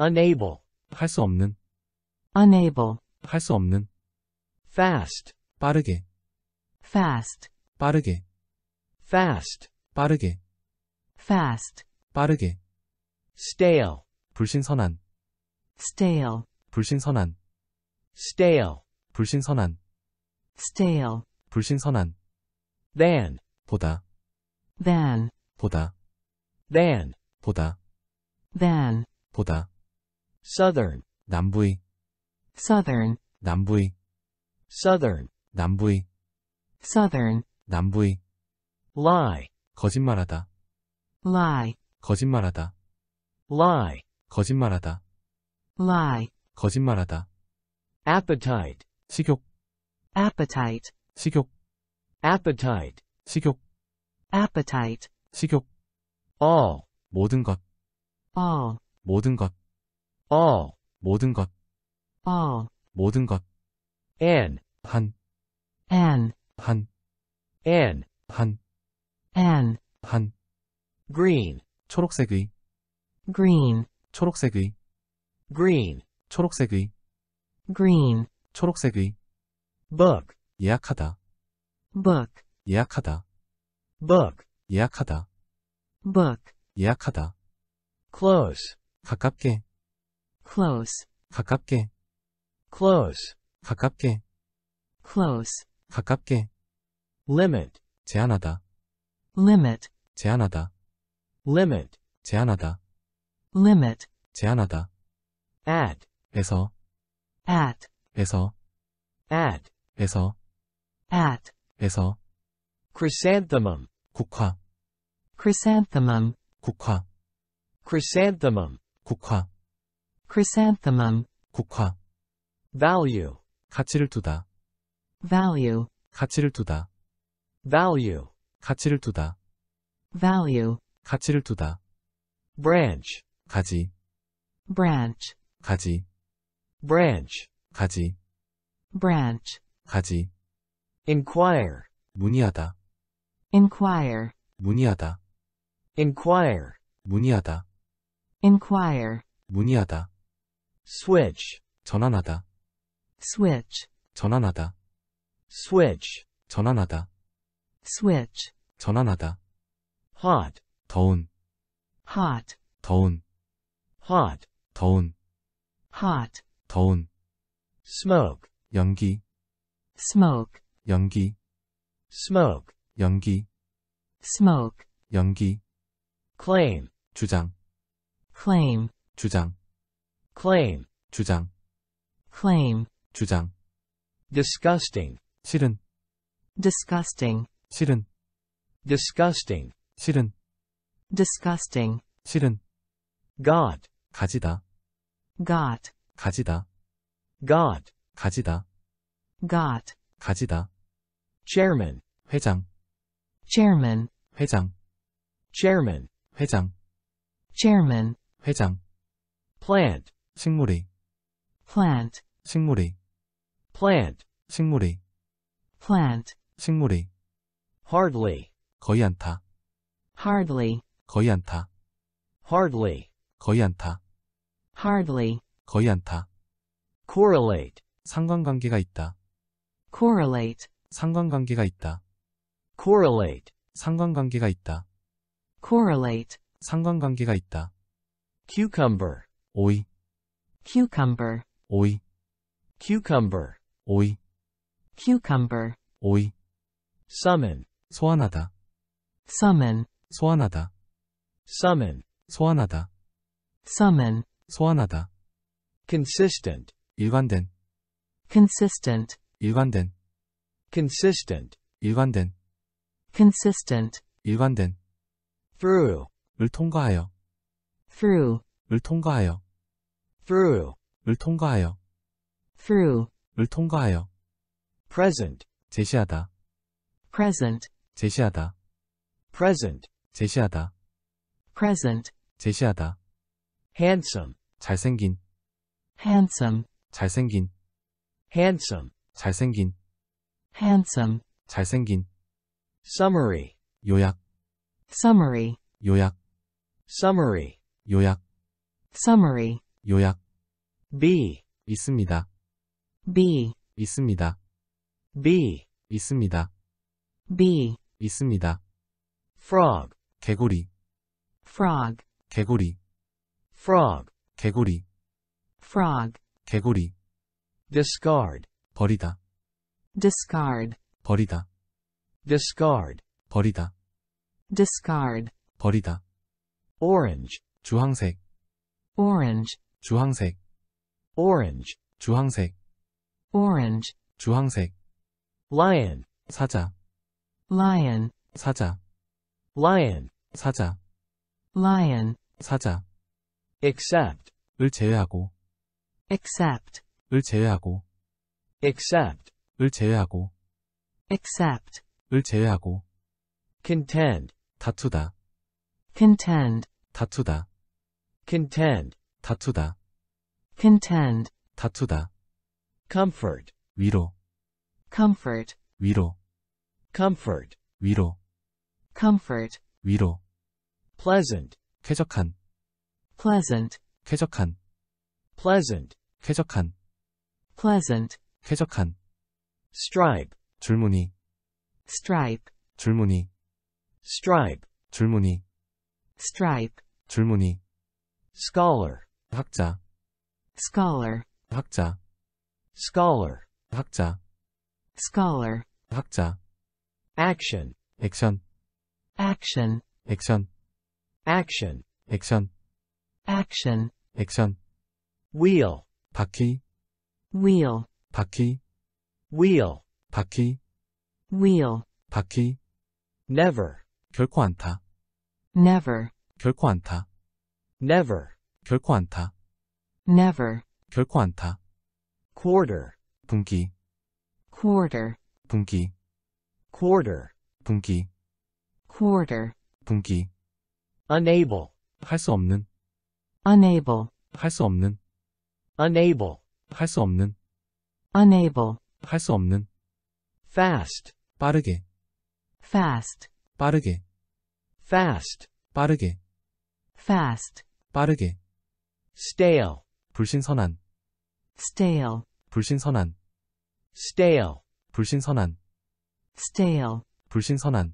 unable 할 수 없는 unable 할 수 없는 fast 빠르게 fast 빠르게 fast 빠르게 fast 빠르게 stale 불신선한 stale 불신선한 stale 불신선한 stale 불신선한 than 보다 than 보다 than 보다 than 보다 southern 남부의 southern 남부의 southern 남부의 southern 남부의 lie 거짓말하다 lie 거짓말하다 lie 거짓말하다 lie 거짓말하다. appetite 식욕 appetite 식욕 appetite 식욕 appetite 식욕 all 모든 것 all 모든 것 all 모든 것 all 모든 것 an 한 an 한 an 한 an 한 green 초록색의 green 초록색의 green 초록색의 green 초록색의 book 예약하다 book 예약하다 book 예약하다 book 예약하다 close 가깝게 close 가깝게 close 가깝게 close 가깝게 limit 제한하다 limit 제한하다 limit 제한하다 limit 제한하다 at 에서 at 에서 at 에서 at 에서 chrysanthemum 국화 chrysanthemum 국화 chrysanthemum 국화 chrysanthemum 국화 value 가치를 두다 value 가치를 두다 value 가치를 두다 value 가치를 두다 branch 가지 branch 가지 branch 가지 branch 가지 inquire 문의하다 inquire 문의하다 inquire 문의하다 inquire 문의하다 switch 전환하다 switch 전환하다 switch 전환하다 switch 전환하다 hot 더운 hot 더운 hot 더운 hot 더운 smoke 연기 smoke 연기 smoke 연기 smoke 연기 claim 주장 claim 주장 claim 주장 claim 주장 disgusting 싫은 disgusting 싫은 disgusting 싫은 disgusting 싫은 god 가지다 got 가지다 got 가지다 got 가지다 chairman 회장 chairman 회장 chairman 회장 chairman 회장 plant 식물이 plant 식물이 plant 식물이 plant 식물이 hardly 거의 않다 hardly 거의 않다 hardly 거의 않다 hardly 거의 않다. correlate 상관관계가 있다. correlate 상관관계가 있다. correlate 상관관계가 있다. correlate 상관관계가 있다. cucumber 오이 cucumber 오이 cucumber 오이 cucumber 오이 summon 소환하다 summon 소환하다 summon 소환하다 summon 소환하다 consistent 일관된 consistent 일관된 consistent 일관된 consistent 일관된 through 을 통과하여 through 을 통과하여 through 을 통과하여 through 을 통과하여 present 제시하다 present 제시하다 present 제시하다 present 제시하다 handsome 잘생긴 handsome, 잘생긴, handsome, 잘생긴, handsome, 잘생긴, summary, 요약, summary, 요약, summary, 요약, summary, 요약, B, 있습니다, B, 있습니다, B, 있습니다, B, 있습니다, frog, 개구리, frog, 개구리, frog, 개구리, frog 개구리 discard 버리다 discard 버리다 discard 버리다 discard 버리다 orange 주황색 orange 주황색 orange 주황색 orange 주황색 lion 사자 lion 사자 lion 사자 lion 사자 except 을 제외하고 except 을 제외하고 except 을 제외하고 except 을 제외하고 contend 다투다 contend 다투다 contend 다투다 contend 다투다 comfort 위로 comfort 위로 comfort 위로 comfort 위로 pleasant 쾌적한 pleasant 쾌적한 pleasant 쾌적한 pleasant 쾌적한 stripe 줄무늬 stripe 줄무늬 stripe 줄무늬 stripe 줄무늬 scholar 학자 scholar 학자 scholar 학자 scholar 학자 action 액션 action 액션 action 액션 action 액션 wheel 바퀴 wheel 바퀴 wheel 바퀴 wheel 바퀴 never 결코 안타 never 결코 안타 never 결코 안타 never 결코 안타 quarter 분기 quarter 분기 quarter 분기 quarter 분기 unable 할 수 없는 unable 할 수 없는 unable 할 수 없는 unable 할 수 없는 fast 빠르게 fast 빠르게 fast 빠르게 fast 빠르게 stale 불신선한 stale 불신선한 stale 불신선한 stale 불신선한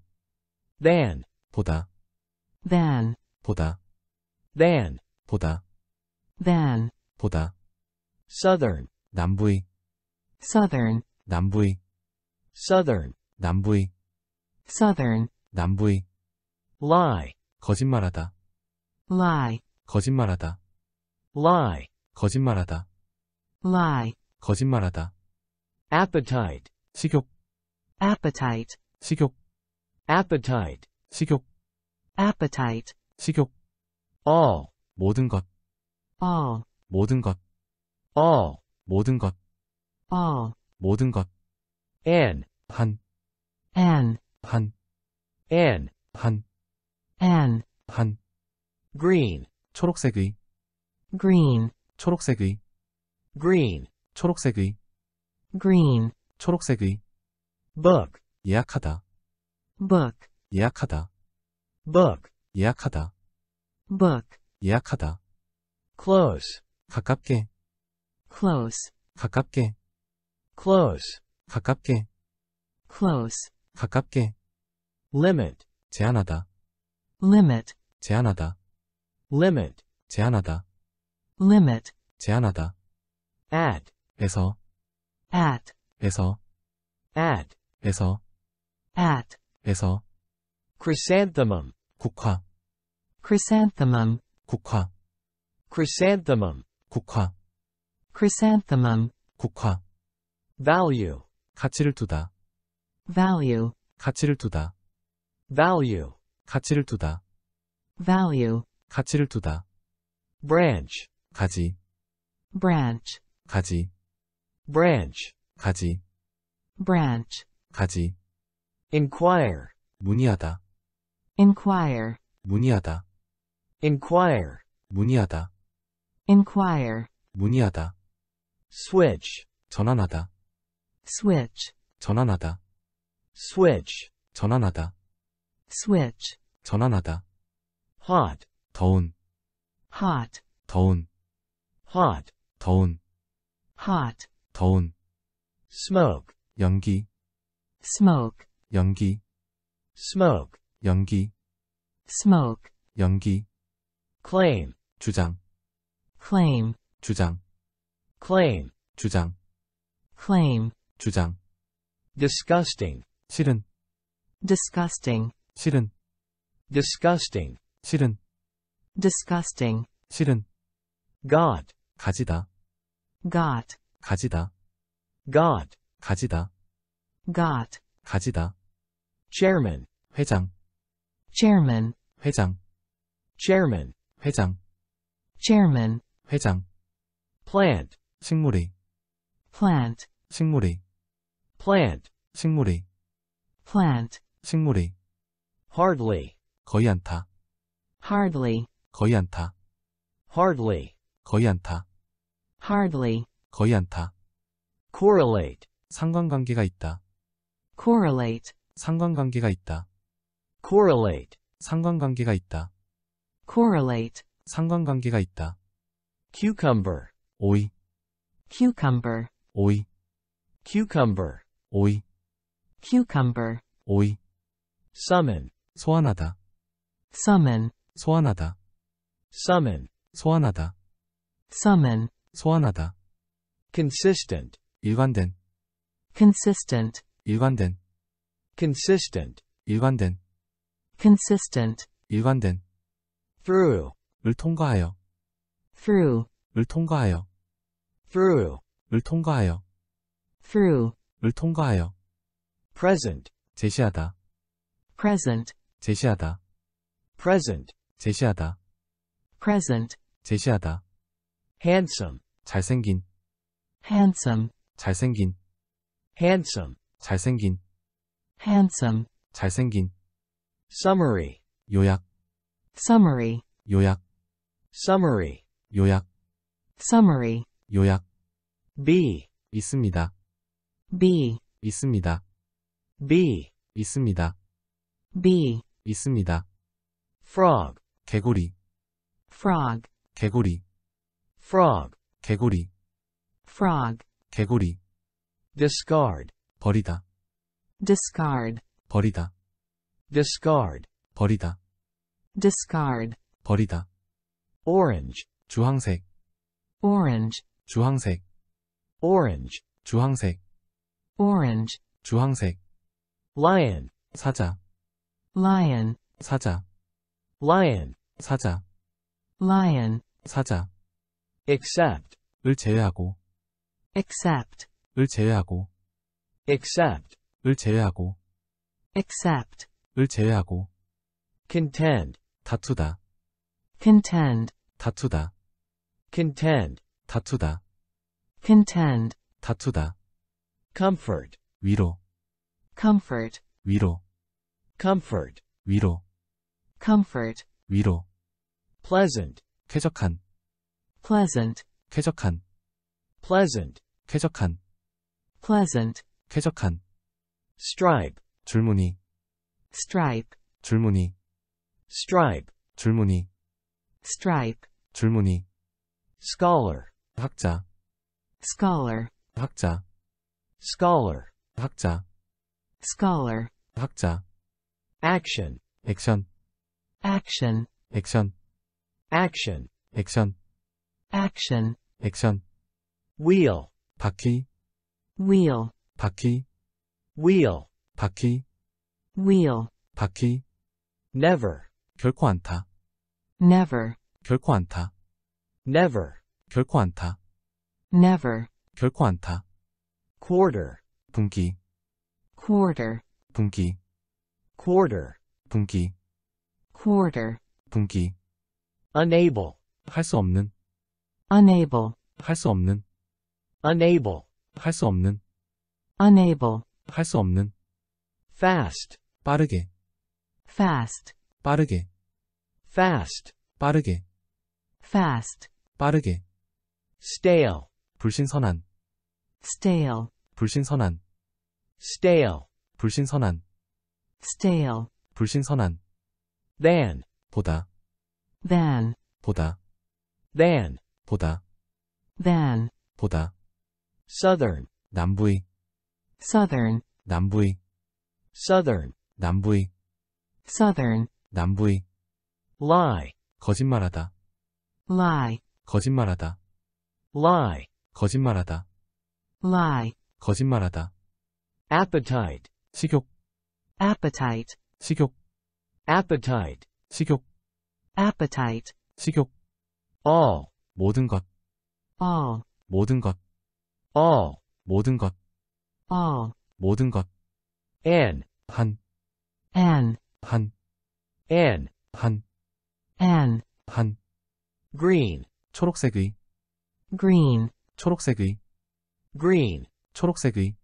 than 보다 than 보다 than 보다 than 보다 southern 남부의 southern 남부의 southern 남부의 southern 남부의 lie 거짓말하다 lie 거짓말하다 lie 거짓말하다 lie 거짓말하다 appetite 식욕 appetite 식욕 appetite 식욕 appetite 식욕 all 모든 것 all 모든 것 all 모든 것 all 모든 것 an 한 an 한 an 한 an 한 green 초록색의 green 초록색의 green 초록색의 green 초록색의 book 예약하다 book 예약하다 book 예약하다 book 예약하다 close 가깝게 close 가깝게 close 가깝게 close 가깝게 limit 제한하다 limit 제한하다 limit 제한하다 limit 제한하다 at 에서 at 에서 at 에서 at 에서 chrysanthemum 국화 chrysanthemum 국화 chrysanthemum 국화 chrysanthemum 국화 value 가치를 두다 value 가치를 두다 value 가치를 두다 value 가치를 두다 branch 가지 branch 가지 branch 가지 branch 가지 inquire 문의하다 inquire 문의하다 inquire 문의하다 inquire 문의하다 switch 전환하다 switch 전환하다 switch 전환하다 switch 전환하다 hot 더운 hot 더운 hot 더운 hot 더운 smoke 연기 smoke 연기 smoke 연기 smoke 연기 claim 주장 claim 주장 claim 주장 claim 주장 disgusting 싫은 disgusting 싫은 disgusting 싫은 disgusting 싫은 god 가지다 god 가지다 god 가지다 god 가지다 chairman 회장 chairman 회장 chairman 회장 chairman 회장 plant 식물이 plant 식물이 plant 식물이 plant 식물이 hardly 거의 않다 hardly 거의 않다 hardly 거의 않다 hardly 거의 않다 correlate 상관관계가 있다 correlate 상관관계가 있다 correlate 상관관계가 있다 correlate 상관관계가 있다 cucumber 오이 cucumber, oi, cucumber, oi, cucumber, oi, summon, 소환하다, summon, 소환하다, summon, 소환하다, summon, 소환하다, consistent, 일관된, consistent, 일관된, consistent, 일관된, consistent, 일관된, through, 을 통과하여, through, 을 통과하여, through을 통과하여 through을 통과하여 present 제시하다 present 제시하다 present 제시하다 present 제시하다 handsome 잘생긴 handsome 잘생긴 handsome 잘생긴 handsome 잘생긴 summary 요약 summary 요약 summary 요약 summary 요약 B 있습니다. B 있습니다. B 있습니다. B 있습니다. frog 개구리 frog 개구리 frog 개구리 frog 개구리 discard 버리다 discard 버리다 discard 버리다 discard 버리다 orange 주황색 orange 주황색 orange 주황색 orange 주황색 lion 사자 lion 사자 lion 사자 lion 사자 except 을 제외하고 except 을 제외하고 except 을 제외하고 except 을 제외하고 contend 다투다 contend 다투다 contend 다투다 contend, 다투다, comfort, 위로, comfort, 위로, comfort, 위로, comfort, 위로, pleasant, 쾌적한, pleasant, 쾌적한, pleasant, 쾌적한, pleasant, 쾌적한, stripe, 줄무늬, stripe, 줄무늬, stripe, 줄무늬, stripe, 줄무늬, scholar, 학자, scholar 학자 scholar 학자 scholar 학자 action 액션 action 액션 action 액션 action 액션 wheel 바퀴 wheel 바퀴 wheel 바퀴 wheel 바퀴 never 결코 안타 never 결코 안타 never 결코 안타 never 결코 않다. quarter 분기 quarter 분기 quarter 분기 quarter 분기 unable 할 수 없는 unable 할 수 없는 unable 할 수 없는 unable 할 수 없는 fast 빠르게 fast 빠르게 fast 빠르게 fast 빠르게 stale 불신선한 stale 불신선한 stale 불신선한 stale 불신선한 than 보다 than 보다 than 보다 than 보다 southern 남부의 southern 남부의 southern 남부의 southern 남부의 lie 거짓말하다 lie 거짓말하다 lie 거짓말하다. lie. 거짓말하다. appetite. 식욕. appetite. 식욕. appetite. 식욕. appetite. 식욕. all. 모든 것. all. 모든 것. all. 모든 것. all. 모든 것. an. 한. an. 한. an. 한. an. 한. green. 초록색의. green. 초록색의 green 초록색의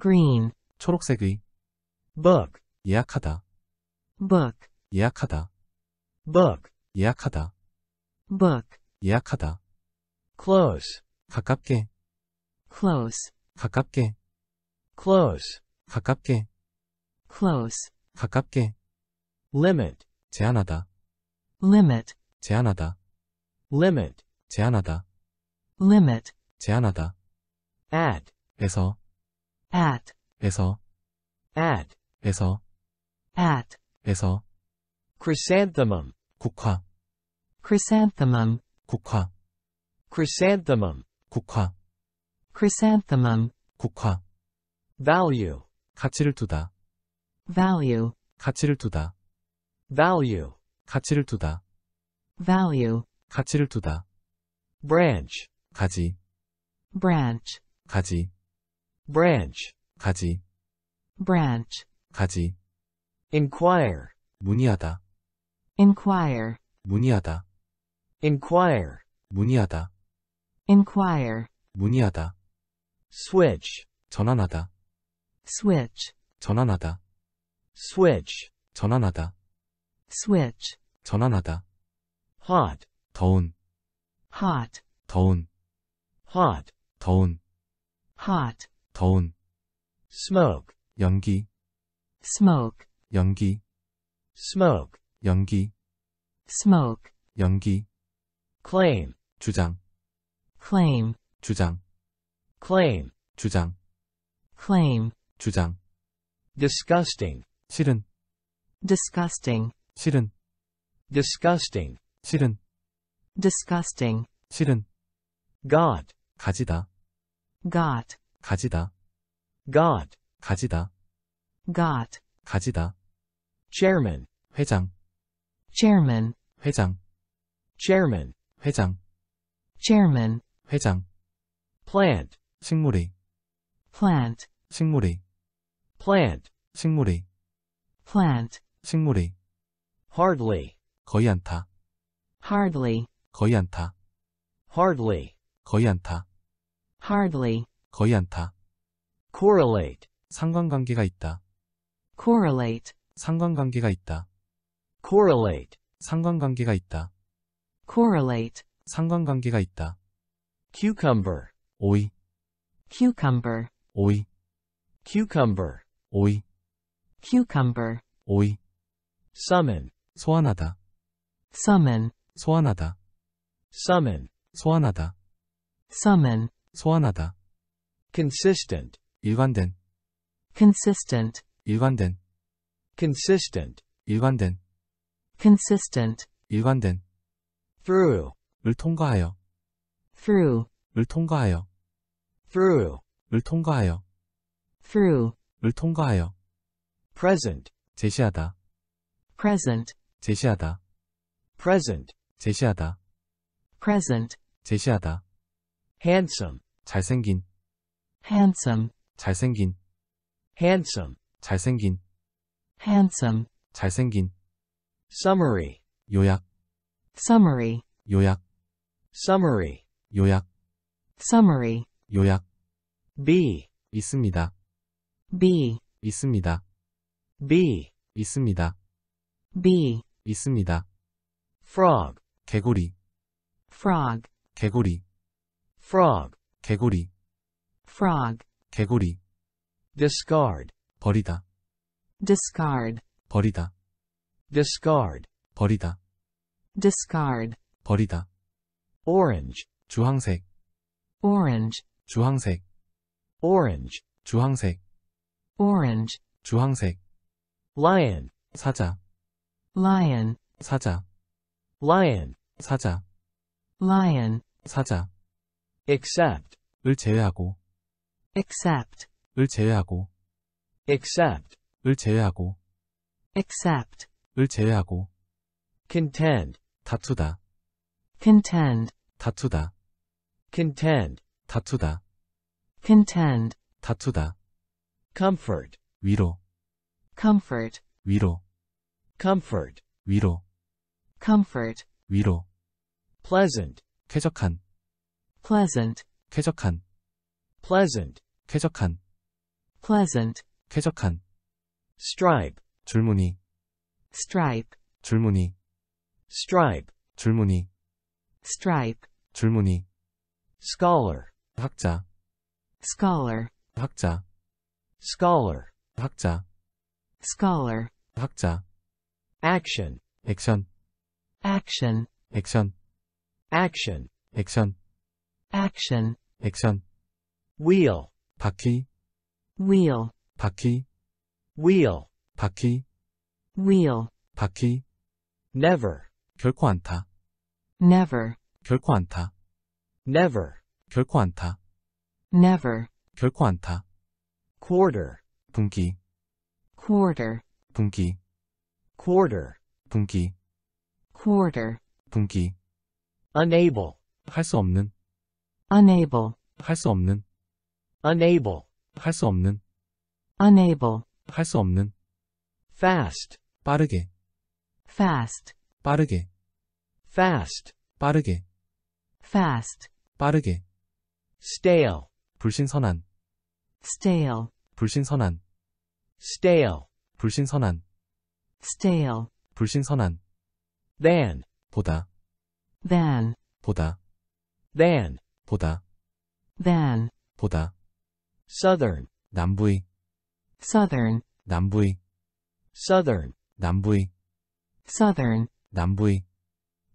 green 초록색의 book 예약하다 book 예약하다 book 예약하다 book 예약하다 close 가깝게 close 가깝게 close 가깝게 close 가깝게 limit 제한하다 limit 제한하다 limit 제한하다 limit 제한하다 at d 에서 at 에서 at d 에서 at 에서 chrysanthemum 국화 chrysanthemum 국화 chrysanthemum 국화 chrysanthemum 국화 value 가치를 두다 value 가치를 두다 value 가치를 두다 value 가치를 두다 branch 가지 branch 가지 branch 가지 branch 가지 inquire 문의하다 inquire 문의하다 inquire 문의하다 inquire 문의하다 switch 전환하다 switch 전환하다 switch 전환하다 switch 전환하다 hot 더운 hot 더운 hot, 더운, hot, 더운, smoke, 연기, smoke, 연기, smoke, 연기, smoke, 연기, claim, 주장, claim, 주장, claim, 주장, claim, 주장, disgusting, 싫은, disgusting, 싫은, disgusting, 싫은, disgusting, 싫은, God, 가지다 got 가지다 got 가지다 got 가지다 chairman 회장 chairman 회장 chairman 회장 chairman 회장 plant 식물이 plant 식물이 plant 식물이 plant 식물이 hardly 거의 않다 hardly 거의 않다 hardly 거의 않다. hardly 거의 않다. correlate 상관관계가 있다. correlate 상관관계가 있다. correlate 상관관계가 있다. correlate 상관관계가 있다. cucumber 오이 cucumber 오이 cucumber 오이 cucumber 오이 summon 소환하다 summon 소환하다 summon 소환하다 summon 소환하다 consistent 일관된 consistent 일관된 consistent 일관된 consistent 일관된 through 을 통과하여 through 을 통과하여 through 을 통과하여 through 을 통과하여 present 제시하다 present 제시하다 present 제시하다 present 제시하다 handsome, 잘생긴, handsome, 잘생긴, handsome, 잘생긴, handsome, 잘생긴. summary, 요약, summary, 요약, summary, 요약, summary, 요약. B, 있습니다. B, 있습니다. B, 있습니다. B, 있습니다. frog, 개구리, frog, 개구리, frog 개구리 frog 개구리 discard 버리다 discard 버리다 discard 버리다 discard 버리다 orange 주황색 orange 주황색 orange 주황색 orange 주황색 lion 사자 lion 사자 lion 사자 lion 사자 except 을 제외하고 except 을 제외하고 except 을 제외하고 except 을 제외하고 contend 다투다 contend 다투다 contend 다투다 contend 다투다 comfort 위로 comfort 위로 comfort 위로 comfort 위로 pleasant 쾌적한 pleasant, 쾌적한, pleasant, 쾌적한, pleasant, 쾌적한, stripe, 줄무늬, stripe, 줄무늬, stripe, 줄무늬, stripe, 줄무늬, scholar, 학자, scholar, 학자, scholar, 학자, scholar, 학자, action, 액션, action, 액션, action, 액션, action 액션 wheel 바퀴 wheel 바퀴 wheel 바퀴 wheel 바퀴 never 결코 안타 never 결코 안타 never 결코 안타 never 결코 안타 quarter 분기 quarter 분기 quarter 분기 quarter 분기 unable 할 수 없는 unable 할수 없는 unable 할수 없는 unable 할수 없는 fast 빠르게 fast 빠르게 fast 빠르게 fast 빠르게 stale 불신선한 stale 불신선한 stale 불신선한 stale 불신선한 than 보다 than 보다 than 보다 than 보다 southern 남부의 southern 남부의 southern 남부의 southern 남부의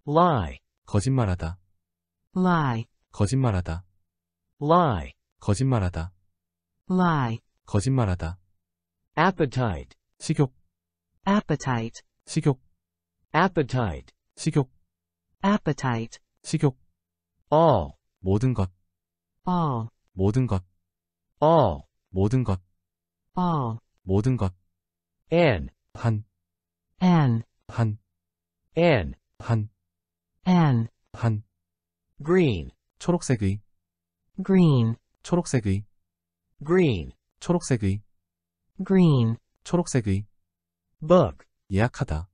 lie 거짓말하다 lie 거짓말하다 lie 거짓말하다 lie 거짓말하다 appetite 식욕 appetite 식욕 appetite 식욕 appetite 식욕 all 모든 것 all 모든 것 all 모든 것 all 모든 것 an 한 an 한 an 한 an 한 green 초록색의 green 초록색의 green 초록색의 green 초록색의 book 예약하다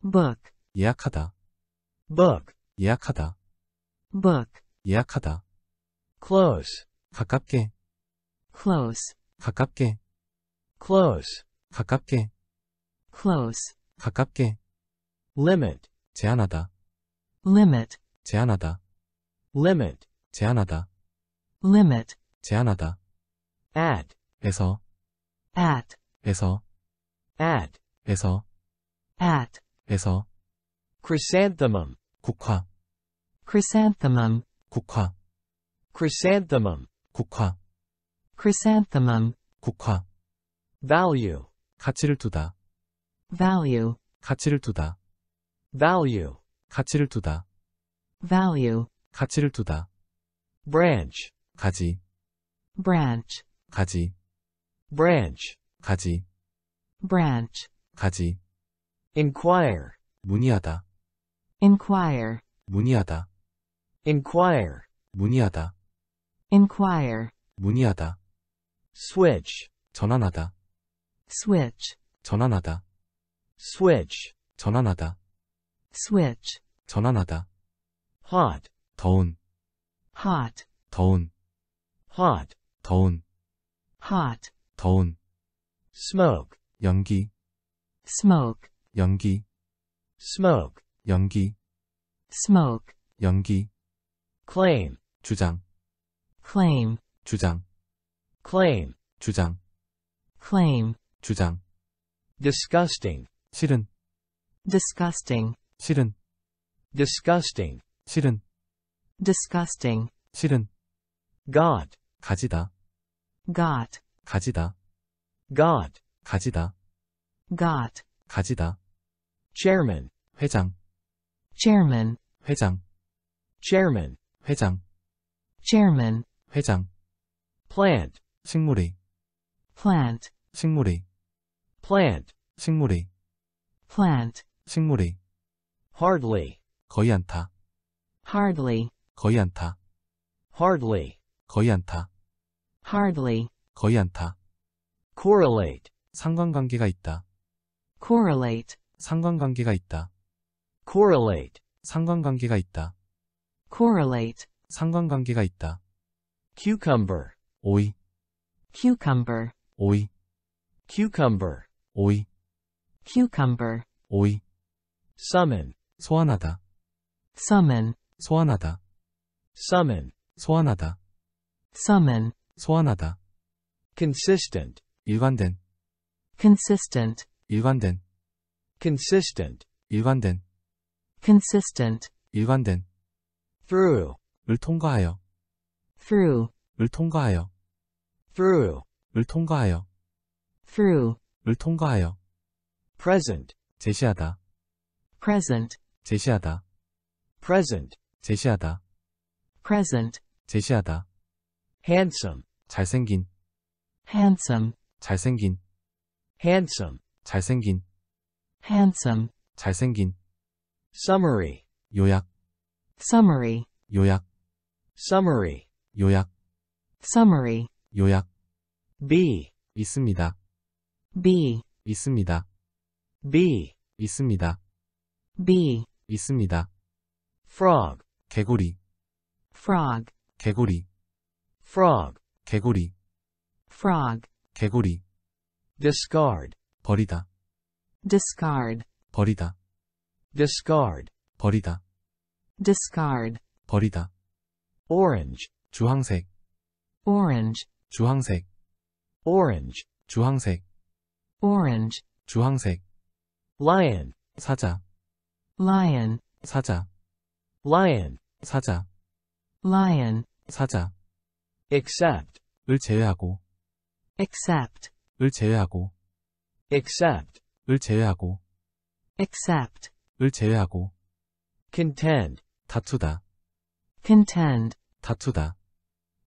book 예약하다 book 예약하다 book 예약하다. close. 가깝게. close. 가깝게. close. 가깝게. close. 가깝게. limit. 제한하다. limit. 제한하다. limit. 제한하다. limit. 제한하다. a d d 에서. at. 에서. a d d 에서. at. 에서. chrysanthemum. 국화. chrysanthemum. 국화 chrysanthemum 국화 chrysanthemum 국화 value 가치를 두다 value 가치를 두다 value 가치를 두다 value 가치를 두다 branch 가지 branch 가지 branch 가지 branch 가지 inquire 문의하다 inquire 문의하다 inquire 문의하다 inquire 문의하다 switch 전환하다 switch 전환하다 switch 전환하다 switch 전환하다 hot 더운 hot 더운 hot 더운 hot 더운 smoke 연기 smoke 연기 smoke 연기 smoke 연기 claim 주장 claim 주장 claim 주장 claim 주장 disgusting 싫은 disgusting 싫은 disgusting 싫은 disgusting 싫은 god 가지다 god 가지다 god 가지다 god 가지다 chairman 회장 chairman 회장 chairman 회장 chairman 회장 plant 식물이 plant 식물이 plant 식물이 plant 식물이 hardly 거의 않다 hardly 거의 않다 hardly 거의 않다 hardly 거의 않다 correlate 상관관계가 있다 correlate 상관관계가 있다 correlate 상관관계가 있다 correlate 상관관계가 있다. cucumber 오이 cucumber 오이 cucumber 오이 cucumber 오이 summon 소환하다 summon 소환하다 summon 소환하다 summon 소환하다 consistent 일관된 consistent 일관된 consistent 일관된 consistent 일관된 through을 통과하여 through을 통과하여 through을 통과하여 through을 통과하여 present 제시하다 present 제시하다 present 제시하다 present 제시하다 handsome 잘생긴 handsome 잘생긴 handsome 잘생긴 handsome 잘생긴 summary 요약 summary 요약 summary 요약 summary 요약 B 있습니다 B 있습니다 B 있습니다 B 있습니다 frog 개구리 frog 개구리 frog 개구리 frog 개구리 discard 버리다 discard 버리다 discard 버리다 discard 버리다 orange 주황색 orange 주황색 orange 주황색 orange 주황색 lion 사자 lion 사자 lion 사자 lion 사자 except 을 제외하고 except 을 제외하고 except 을 제외하고 except 을 제외하고 contend 다투다 contend 다투다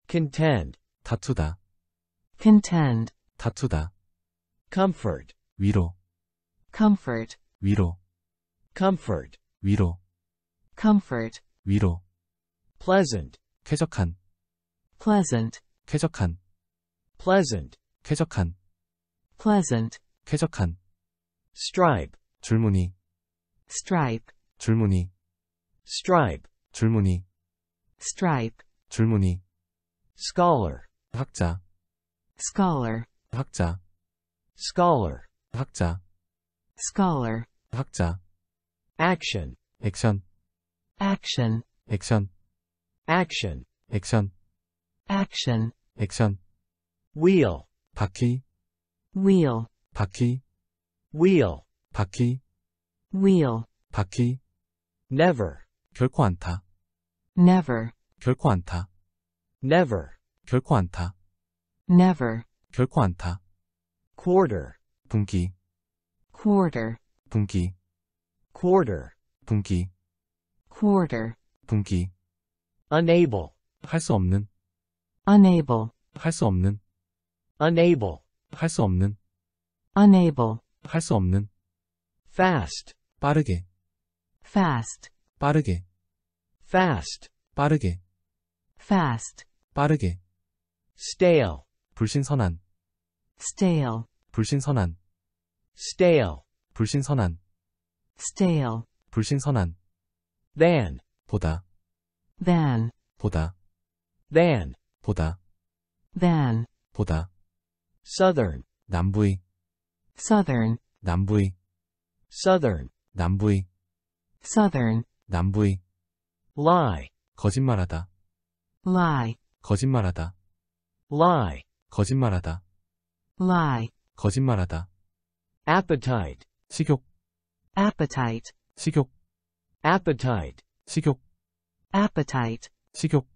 contend 다투다 contend 다투다 comfort 위로 comfort 위로 comfort 위로 comfort 위로 pleasant 쾌적한 pleasant 쾌적한 pleasant 쾌적한 pleasant 쾌적한 stripe 줄무늬 stripe 줄무늬 stripe 줄무늬 stripe 줄무늬 scholar 학자 scholar 학자 scholar 학자 scholar 학자 action 액션 action 액션 action 액션 action 액션 wheel 바퀴 wheel 바퀴 wheel 바퀴 wheel 바퀴 never 결코 않다. never 결코 않다. never 결코 않다. never 결코 않다. quarter 분기 quarter 분기 quarter 분기 quarter 분기 unable 할 수 없는 unable 할 수 없는 unable 할 수 없는 unable 할 수 없는 fast 빠르게 fast 빠르게 fast 빠르게 fast 빠르게 stale 불신선한 stale 불신선한 stale 불신선한 stale 불신선한 than 보다 than 보다 than 보다 than 보다 southern 남부의 southern 남부의 southern 남부의 southern 남부인 lie 거짓말하다 lie 거짓말하다 lie 거짓말하다 lie 거짓말하다 appetite 식욕 appetite 식욕 appetite 식욕 appetite 식욕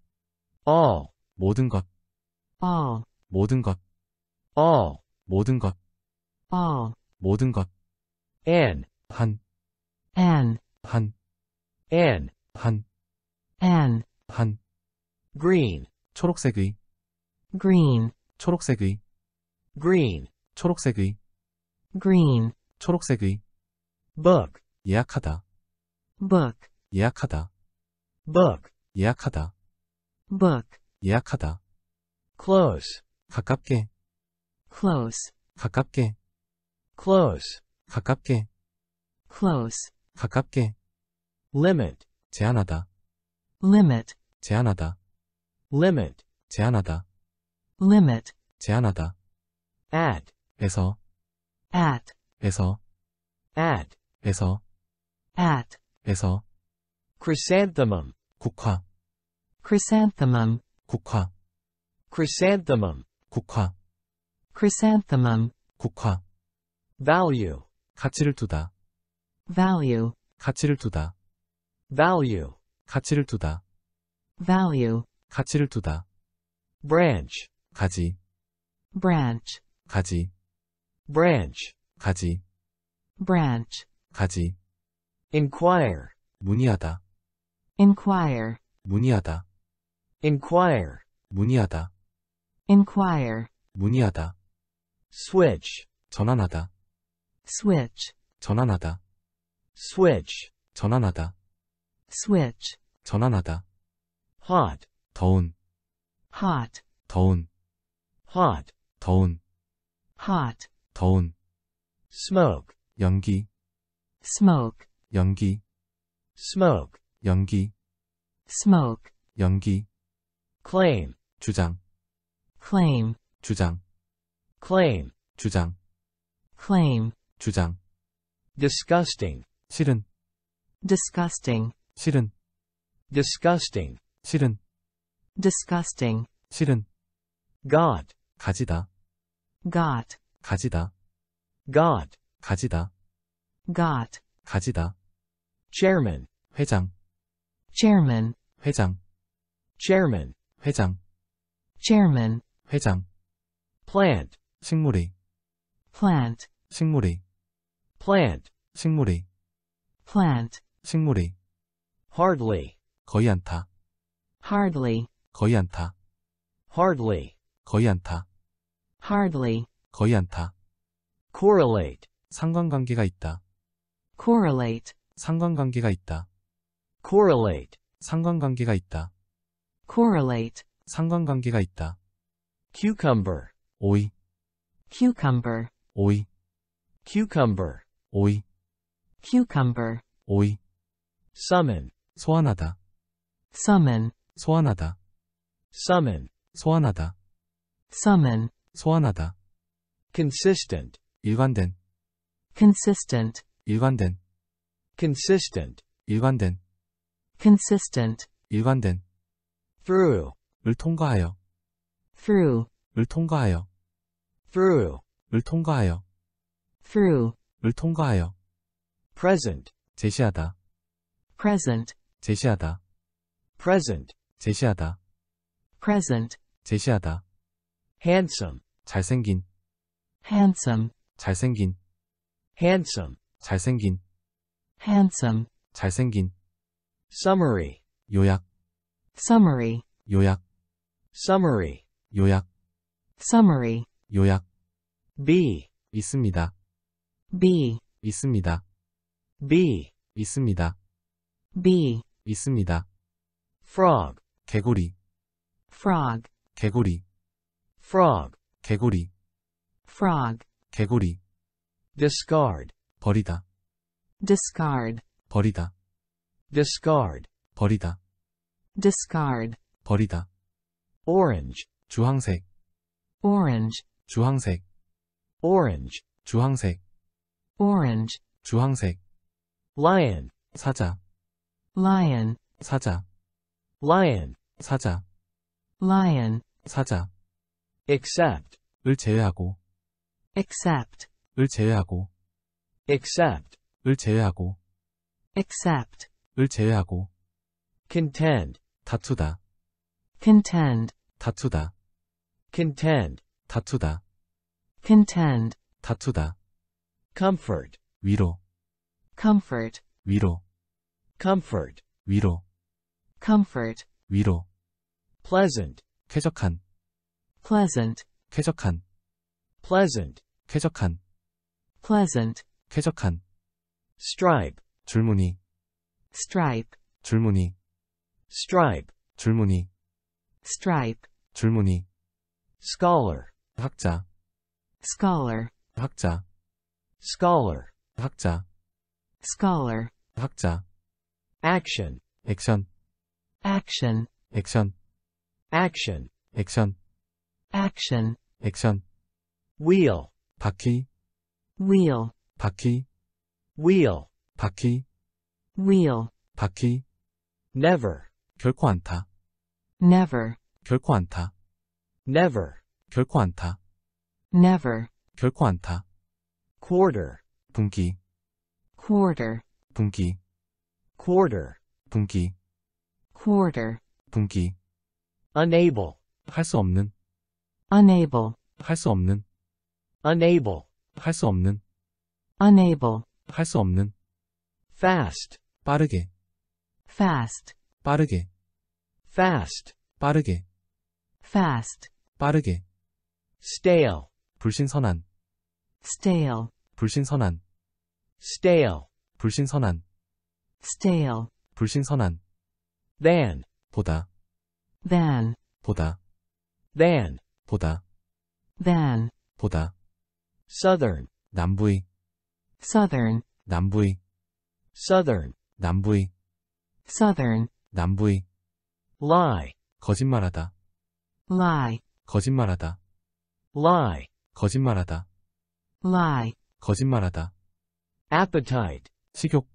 all 모든 것 all 모든 것 all 모든 것 all 모든 것 and 한 and 한 an 한, an 한, green 초록색의, green 초록색의, green 초록색의, green 초록색의, book 예약하다, book 예약하다, book 예약하다, book 예약하다, close 가깝게, close 가깝게, close 가깝게, close 가깝게 limit 제한하다 limit 제한하다 limit 제한하다 limit 제한하다 at 에서 at 에서 at 에서 at 에서 chrysanthemum 국화 chrysanthemum 국화 chrysanthemum 국화 chrysanthemum 국화 value 가치를 두다 value 가치를 두다 value 가치를 두다 value 가치를 두다 branch 가지 branch 가지 branch 가지 branch 가지 inquire 문의하다 inquire 문의하다 inquire 문의하다 inquire 문의하다 switch 전환하다 switch 전환하다 switch 전환하다 switch, 전환하다, hot, 더운, hot, 더운, hot, 더운, hot, 더운, smoke, 연기, smoke, 연기, smoke, 연기, smoke, 연기, claim, 주장, claim, 주장, claim, 주장, claim, 주장, disgusting, 싫은, disgusting, 싫은 disgusting 싫은 disgusting 싫은 God 가지다 God 가지다 God 가지다 God 가지다 chairman 회장 chairman 회장 chairman 회장 chairman 회장 plant 식물이 plant 식물이 plant 식물이 plant 식물이 hardly 거의 않다 hardly 거의 않다 hardly 거의 않다 hardly 거의 않다 correlate 상관관계가 있다 correlate 상관관계가 있다 correlate 상관관계가 있다 correlate 상관관계가 있다 cucumber 오이 cucumber 오이 cucumber 오이 cucumber 오이 summon 소환하다. summon, 소환하다. summon, 소환하다. summon, 소환하다. consistent, 일관된. consistent, 일관된. consistent, 일관된. consistent, 일관된. through, 을 통과하여. through, 을 통과하여. through, 을 통과하여. through, 을 통과하여. present, 제시하다. present, 제시하다 present 제시하다 present 제시하다 handsome 잘생긴 handsome 잘생긴 handsome 잘생긴 handsome 잘생긴 summary 요약 summary 요약 summary 요약 summary 요약 b 있습니다 b 있습니다 b 있습니다 b 있습니다. frog 개구리 frog 개구리 frog 개구리 frog 개구리 discard 버리다 discard 버리다 discard 버리다 discard 버리다 orange 주황색 orange 주황색 orange 주황색 orange 주황색 lion 사자 lion 사자 lion 사자 lion 사자 except 을 제외하고 except 을 제외하고 except 을 제외하고 except 을 제외하고 contend 다투다 contend 다투다 contend 다투다 contend 다투다 comfort 위로 comfort 위로 comfort 위로 comfort 위로 pleasant 쾌적한 pleasant 쾌적한 pleasant 쾌적한 pleasant 쾌적한 stripe 줄무늬 stripe 줄무늬 stripe 줄무늬 stripe 줄무늬 scholar 학자 scholar 학자 scholar 학자 scholar 학자 action Action. action Action. action 액션 action 액션 wheel 바퀴 wheel 바퀴 wheel 바퀴 wheel 바퀴 never 결코 안타 never 결코 안타 never 결코 안타 never 결코 안타 quarter 분기 quarter 분기 quarter 분기 quarter 분기 unable 할 수 없는 unable 할 수 없는 unable 할 수 없는 unable 할 수 없는 fast 빠르게 fast 빠르게 fast 빠르게 fast 빠르게 stale 불신선한 stale 불신선한 stale 불신선한 stale, 불신선한 than, 보다 than, 보다 than, 보다 than, 보다 southern, 남부의 southern, 남부의 southern, 남부의 southern, 남부의 lie, 거짓말하다 lie, 거짓말하다 lie, 거짓말하다 lie, 거짓말하다 appetite, 식욕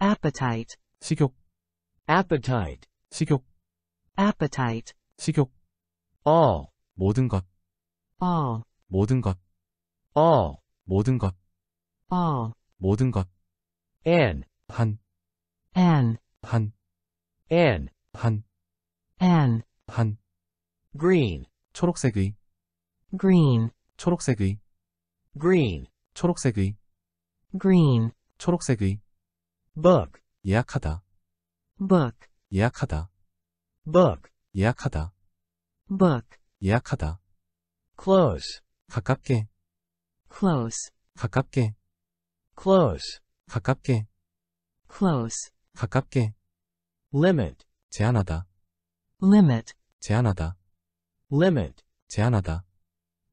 appetite 식욕 appetite 식욕 appetite 식욕 all 모든 것 all 모든 것 all 모든 것 all 모든 것 an 한 an 한 an 한 an 한 green 초록색의 green 초록색의 green 초록색의 green 초록색의 book 예약하다 book 예약하다 book 예약하다 book 예약하다 close 가깝게 close 가깝게 close 가깝게 close 가깝게 limit 제한하다 limit 제한하다 limit 제한하다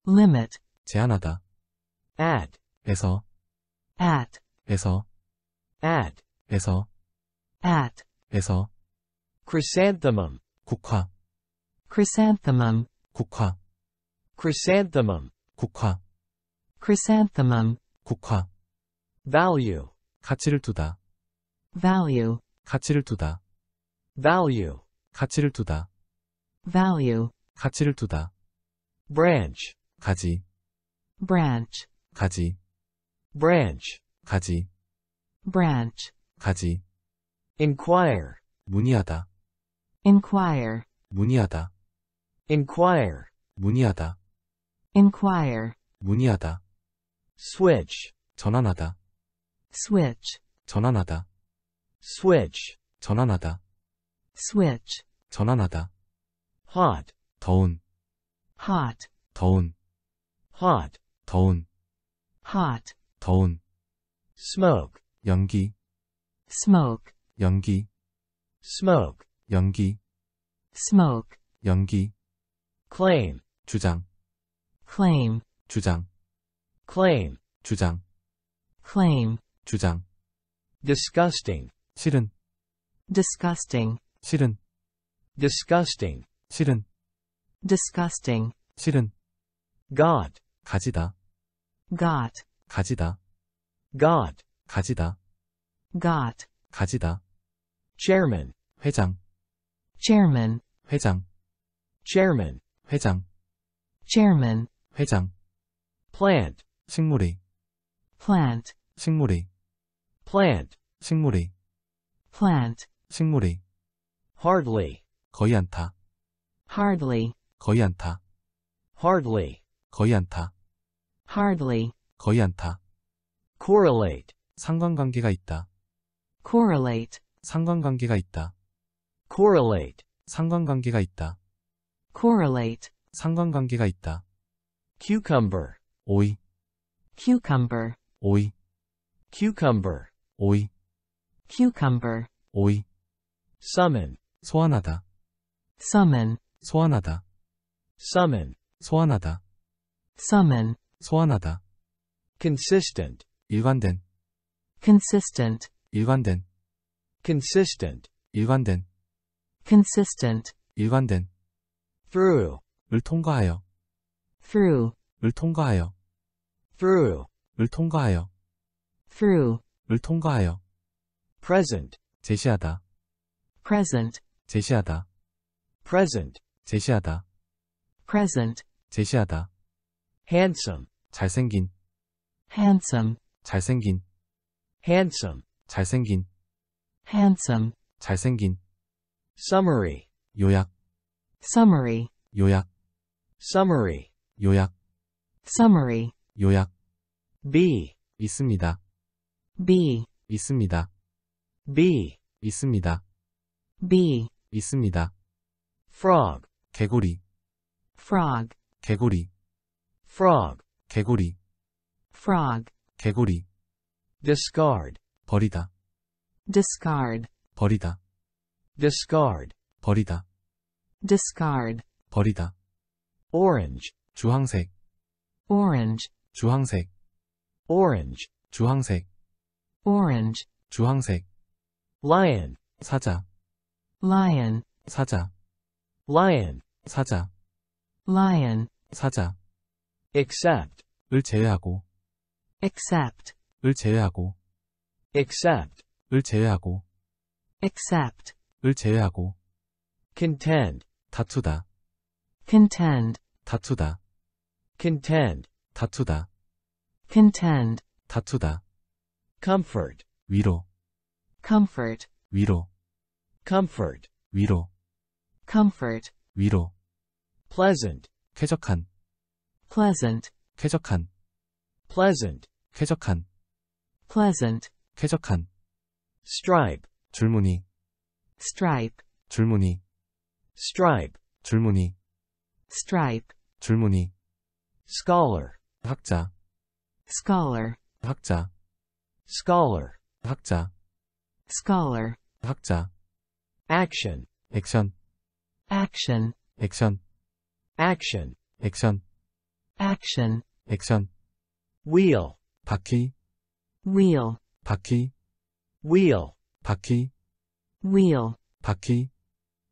limit 제한하다 at 에서 at 에서 at 에서 at 에서 chrysanthemum 국화 chrysanthemum 국화 chrysanthemum 국화 chrysanthemum 국화 value 가치를 두다 value 가치를 두다 value 가치를 두다 value 가치를 두다 branch 가지 branch 가지 branch 가지 branch 가지 inquire 문의하다 inquire 문의하다 inquire 문의하다 inquire 문의하다 switch 전환하다 switch 전환하다 switch 전환하다 switch 전환하다 hot 더운 hot 더운 hot 더운 hot 더운 smoke 연기 smoke, 연기, smoke, 연기, smoke, 연기, claim, 주장, claim, 주장, claim, 주장, claim, 주장, disgusting, 싫은, disgusting, 싫은, disgusting, 싫은, disgusting, 싫은, god, 가지다, got, 가지다, god, 가지다. got, 가지다. chairman, 회장, chairman, 회장, chairman, 회장, chairman, 회장. plant, 식물이, plant, 식물이, plant, 식물이, plant, 식물이. hardly, 거의 않다. hardly, 거의 않다. hardly, 거의 않다. hardly, 거의 않다. correlate, 상관관계가 있다. correlate 상관관계가 있다. correlate 상관관계가 있다. correlate 상관관계가 있다. cucumber 오이 cucumber 오이 cucumber 오이 cucumber 오이 summon 소환하다 summon 소환하다 summon 소환하다 summon 소환하다 consistent 일관된 consistent 일관된 consistent 일관된 consistent 일관된 through 을 통과하여 through 을 통과하여 through 을 통과하여 through 을 통과하여 present 제시하다 present 제시하다 present 제시하다 present 제시하다 handsome 잘생긴 handsome 잘생긴 handsome 잘생긴 handsome 잘생긴 summary 요약 summary 요약 summary 요약 summary 요약 B 있습니다 B 있습니다 B 있습니다 B 있습니다 frog 개구리 frog 개구리 frog 개구리 frog 개구리 discard 버리다 discard 버리다 discard 버리다 discard 버리다 orange 주황색 orange 주황색 orange 주황색 orange 주황색 lion 사자 lion 사자 lion 사자 lion 사자 except 을 제외하고 except 을 제외하고 except 을 제외하고 except 을 제외하고 contend 다투다 contend 다투다 contend 다투다 contend 다투다 comfort 위로 comfort 위로 comfort 위로 comfort 위로 pleasant 쾌적한 pleasant 쾌적한 pleasant 쾌적한 pleasant 쾌적한 stripe 줄무늬 stripe 줄무늬 stripe 줄무늬 stripe 줄무늬 scholar 학자 scholar 학자 scholar 학자 scholar 학자 action 액션 action 액션 action 액션 action 액션 wheel 바퀴 wheel 바퀴 wheel 바퀴 wheel 바퀴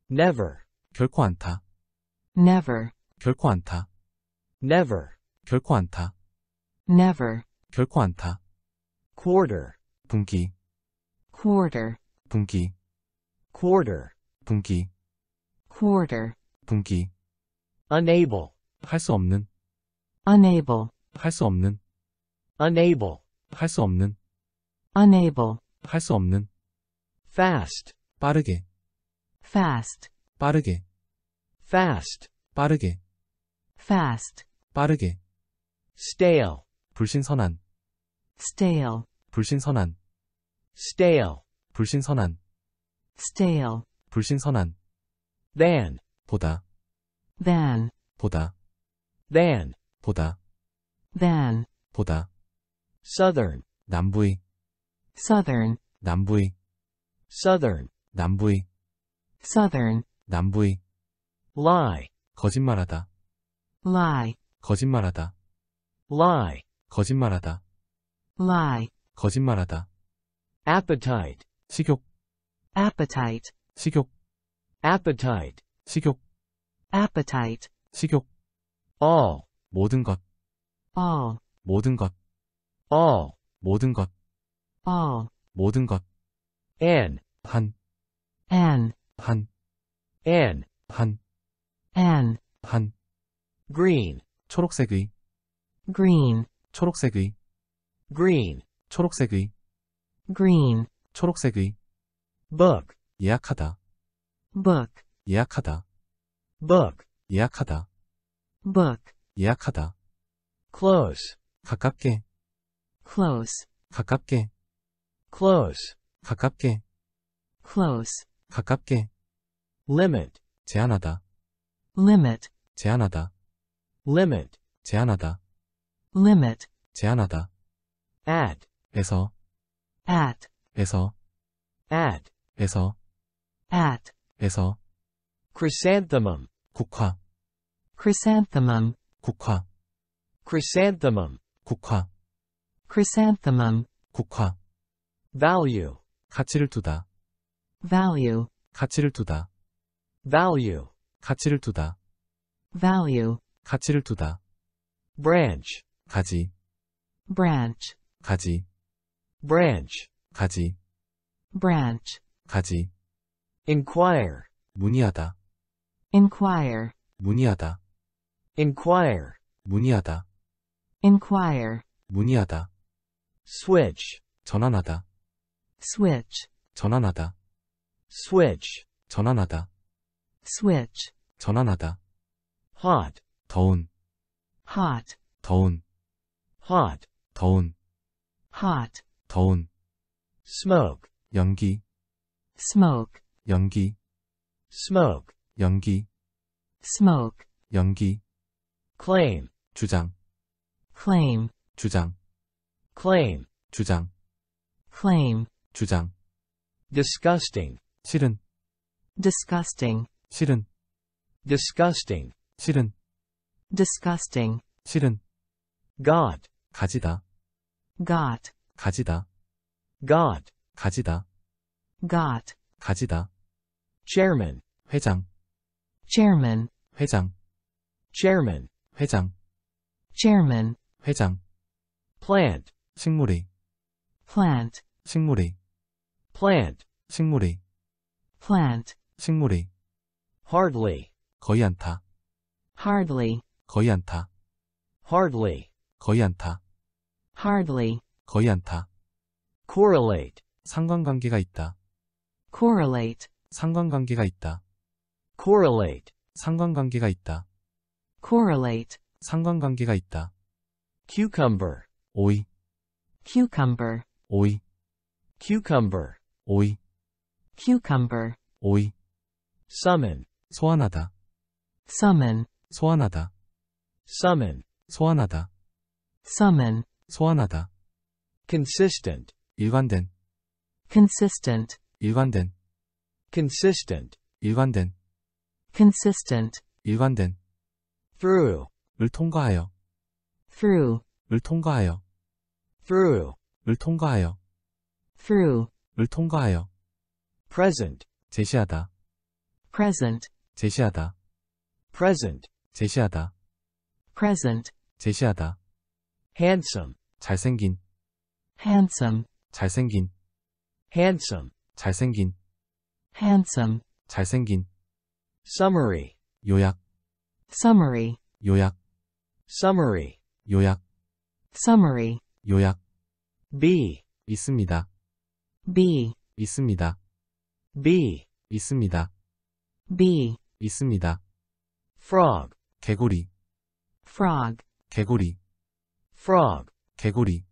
never 결코 안타 never 결코 안타 never 결코 안타 never 결코 안타 quarter 분기 quarter 분기 quarter 분기 quarter 분기 unable 할 수 없는 unable 할 수 없는 unable 할 수 없는 unable, 할 수 없는 fast, 빠르게 fast, 빠르게 fast, 빠르게 fast, 빠르게 stale, 불신선한 stale, 불신선한 stale, 불신선한 stale, 불신선한 than, 보다 than, 보다 than, 보다 than, 보다 southern, 남부의 southern 남부의 southern 남부의 southern 남부의 lie 거짓말하다 lie 거짓말하다 lie 거짓말하다 lie 거짓말하다 appetite 식욕 appetite 식욕 appetite 식욕 appetite 식욕 all 모든 것 all 모든 것 all 모든 것 all, 모든 것, an, 한, an, 한, an, 한, an, 한, green, 초록색의, green, 초록색의, green, 초록색의, green, 초록색의, book, 예약하다, book, 예약하다, book, 예약하다, book, 예약하다, close, 가깝게, close, 가깝게, close 가깝게 close 가깝게 limit 제한하다 limit 제한하다 limit 제한하다 limit 제한하다 add 에서 at 에서 at 에서 at 에서 chrysanthemum 국화 chrysanthemum 국화 chrysanthemum 국화 chrysanthemum 국화 value 가치를 두다 value 가치를 두다 value 가치를 두다 value 가치를 두다 branch 가지 branch 가지 branch 가지 branch 가지 inquire 문의하다 inquire 문의하다 inquire 문의하다 inquire 문의하다 switch 전환하다 switch, 전환하다, switch, 전환하다, switch, 전환하다, hot, 더운, hot, 더운, hot, 더운, hot, 더운, smoke, 연기, smoke, 연기, smoke, 연기, smoke, 연기, claim, 주장, claim, 주장, claim, 주장, claim, 주장. disgusting. 실은. disgusting. 실은. disgusting. 실은. disgusting. 실은. God. 가지다. God. 가지다. God. 가지다. God. 가지다. Chairman. 회장. Chairman. 회장. Chairman. 회장. Chairman. 회장. Plant. 식물이. Plant. 식물이. plant 식물이 plant 식물이 hardly 거의 않다 hardly 거의 않다 hardly 거의 않다 hardly 거의 않다 correlate 상관관계가 있다 correlate 상관관계가 있다 correlate 상관관계가 있다 correlate 상관관계가 있다 cucumber 오이 cucumber 오이 cucumber 오이 cucumber 오이 summon 소환하다 summon 소환하다 summon 소환하다 summon 소환하다 consistent 일관된 consistent 일관된 consistent 일관된 consistent 일관된 through 통과하여 through 통과하여 through 통과하여 through 을 통과하여 present 제시하다 present 제시하다 present 제시하다 present 제시하다 handsome 잘생긴 handsome 잘생긴 handsome 잘생긴 handsome 잘생긴 summary 요약 summary 요약 summary 요약 summary 요약 b 있습니다 B 있습니다. B 있습니다. B 있습니다. frog 개구리 frog 개구리 frog 개구리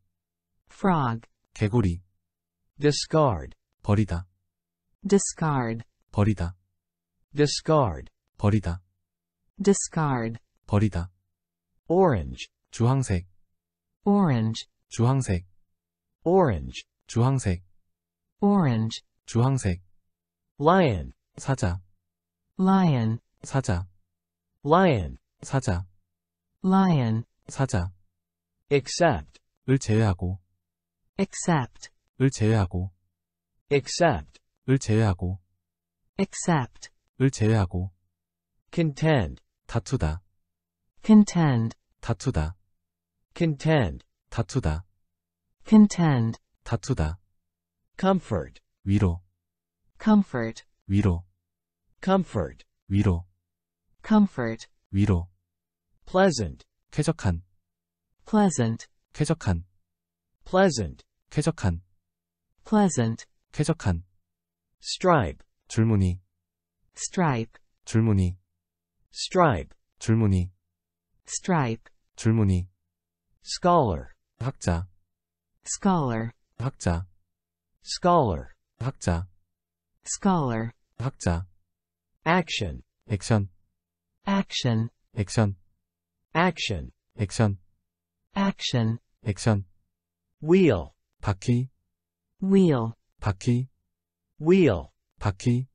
frog 개구리 discard 버리다 discard 버리다 discard 버리다 discard 버리다 orange 주황색 orange 주황색 orange 주황색 orange 주황색 lion 사자 lion 사자 lion 사자 lion 사자 except 을 제외하고 except 을 제외하고 except 을 제외하고 except 을 제외하고 contend 다투다 contend 다투다 contend 다투다 contend 다투다 comfort 위로 comfort 위로 comfort 위로 comfort 위로 pleasant 쾌적한 pleasant 쾌적한 pleasant 쾌적한 pleasant 쾌적한 stripe 줄무늬 stripe 줄무늬 stripe 줄무늬 stripe 줄무늬 scholar 학자 scholar 학자 scholar 학자 scholar 학자 action 액션 action 액션 action 액션 action 액션 wheel 바퀴 wheel 바퀴 wheel 바퀴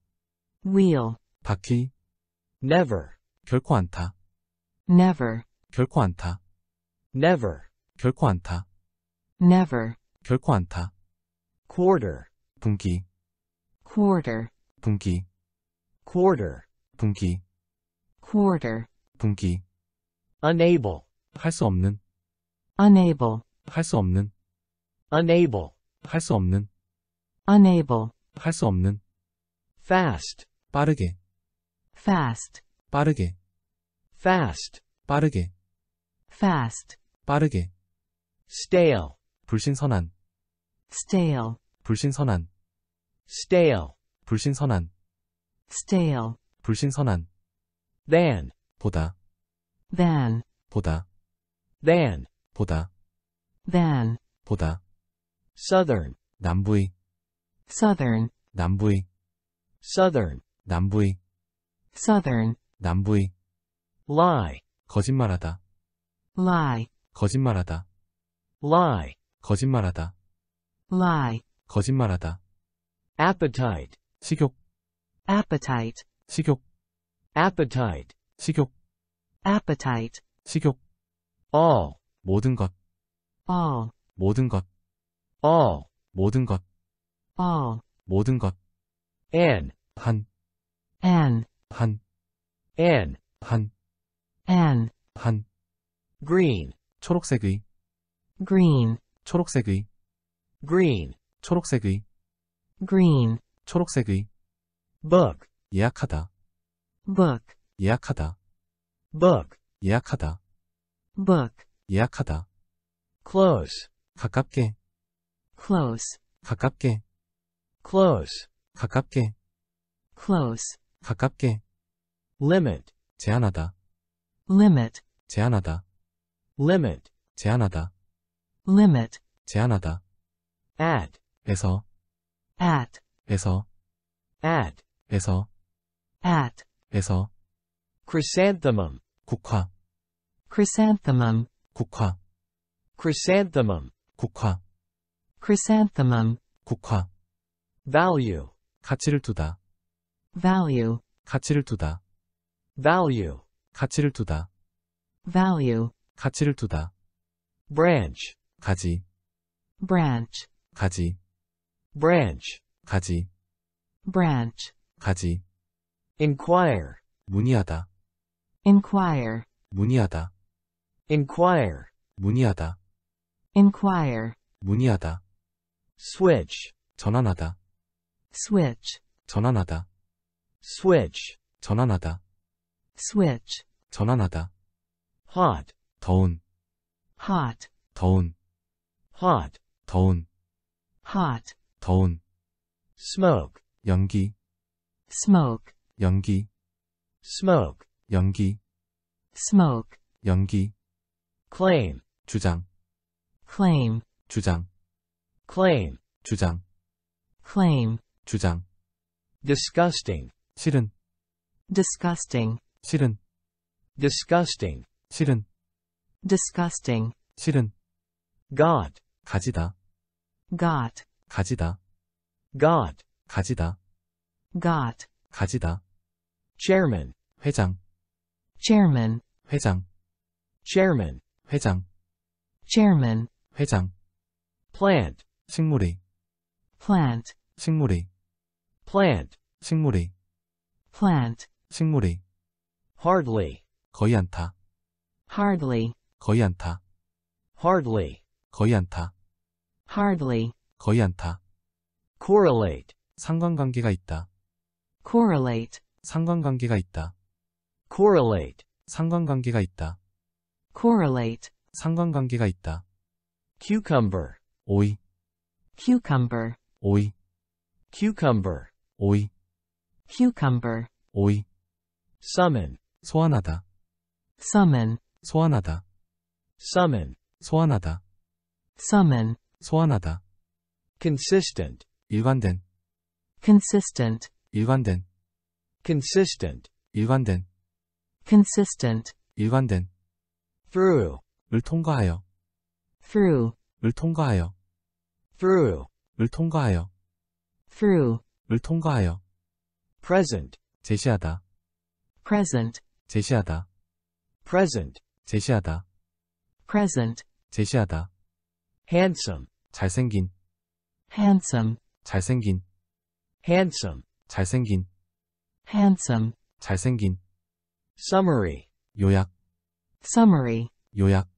wheel 바퀴 never 결코 안타 never 결코 안타 never 결코 안타 never 결코 안타 quarter 분기 quarter 분기 quarter 분기 quarter 분기 unable 할 수 없는 unable 할 수 없는 unable 할 수 없는 unable 할 수 없는 fast 빠르게 fast 빠르게 fast 빠르게 fast 빠르게 stale 불신선한 stale 불신선한 stale 불신선한 stale 불신선한 than 보다 than 보다 than 보다 than 보다 southern 남부의 southern 남부의 southern 남부의 southern 남부의 lie 거짓말하다 lie 거짓말하다 lie 거짓말하다 lie, 거짓말하다. appetite, 식욕, appetite, 식욕, appetite, 식욕, appetite, 식욕. all, 모든 것, all, 모든 것, all, 모든 것, all, 모든 것. an, 한, an, 한, an, 한, an, 한. green, 초록색의, green, 초록색의, green 초록색의 green 초록색의 book 예약하다 book 예약하다 book 예약하다 book 예약하다 close 가깝게 close 가깝게 close 가깝게 close 가깝게 limit 제한하다 limit 제한하다 limit 제한하다 limit 제한하다 at 에서 at 에서 at 에서 at 에서 chrysanthemum 국화 chrysanthemum 국화 chrysanthemum 국화 chrysanthemum 국화 value 가치를 두다 value 가치를 두다 value 가치를 두다 value 가치를 두다 branch 가지 branch 가지 branch 가지 branch 가지 inquire 문의하다 inquire 문의하다 inquire 문의하다 inquire 문의하다 switch 전환하다 switch 전환하다 switch 전환하다 switch 전환하다 hot 더운 hot 더운 hot 더운 hot, 더운, smoke, 연기, smoke, 연기, smoke, 연기, smoke, 연기, claim, 주장, claim, 주장, claim, 주장, claim, 주장, disgusting, 싫은, disgusting, 싫은, disgusting, 싫은, disgusting, 싫은, god, 가지다, got 가지다 got 가지다 got 가지다 chairman 회장 chairman 회장 chairman 회장 chairman 회장 plant 식물이 plant 식물이 plant 식물이 plant 식물이 hardly 거의 안타 hardly 거의 안타 hardly 거의 않다 hardly, 거의 않다. correlate, 상관관계가 있다. correlate, 상관관계가 있다. correlate, 상관관계가 있다. correlate, 상관관계가 있다. cucumber, 오이, cucumber, 오이, cucumber, 오이, cucumber, 오이. summon, 소환하다. summon, 소환하다. summon, 소환하다. summon, 소환하다. consistent 일관된 consistent 일관된 consistent 일관된 consistent 일관된 through 을 통과하여 through 을 통과하여 through 을 통과하여 through 을 통과하여 present 제시하다 present 제시하다 present 제시하다 present 제시하다 handsome 잘생긴 handsome 잘생긴 handsome 잘생긴 handsome 잘생긴 summary 요약 summary 요약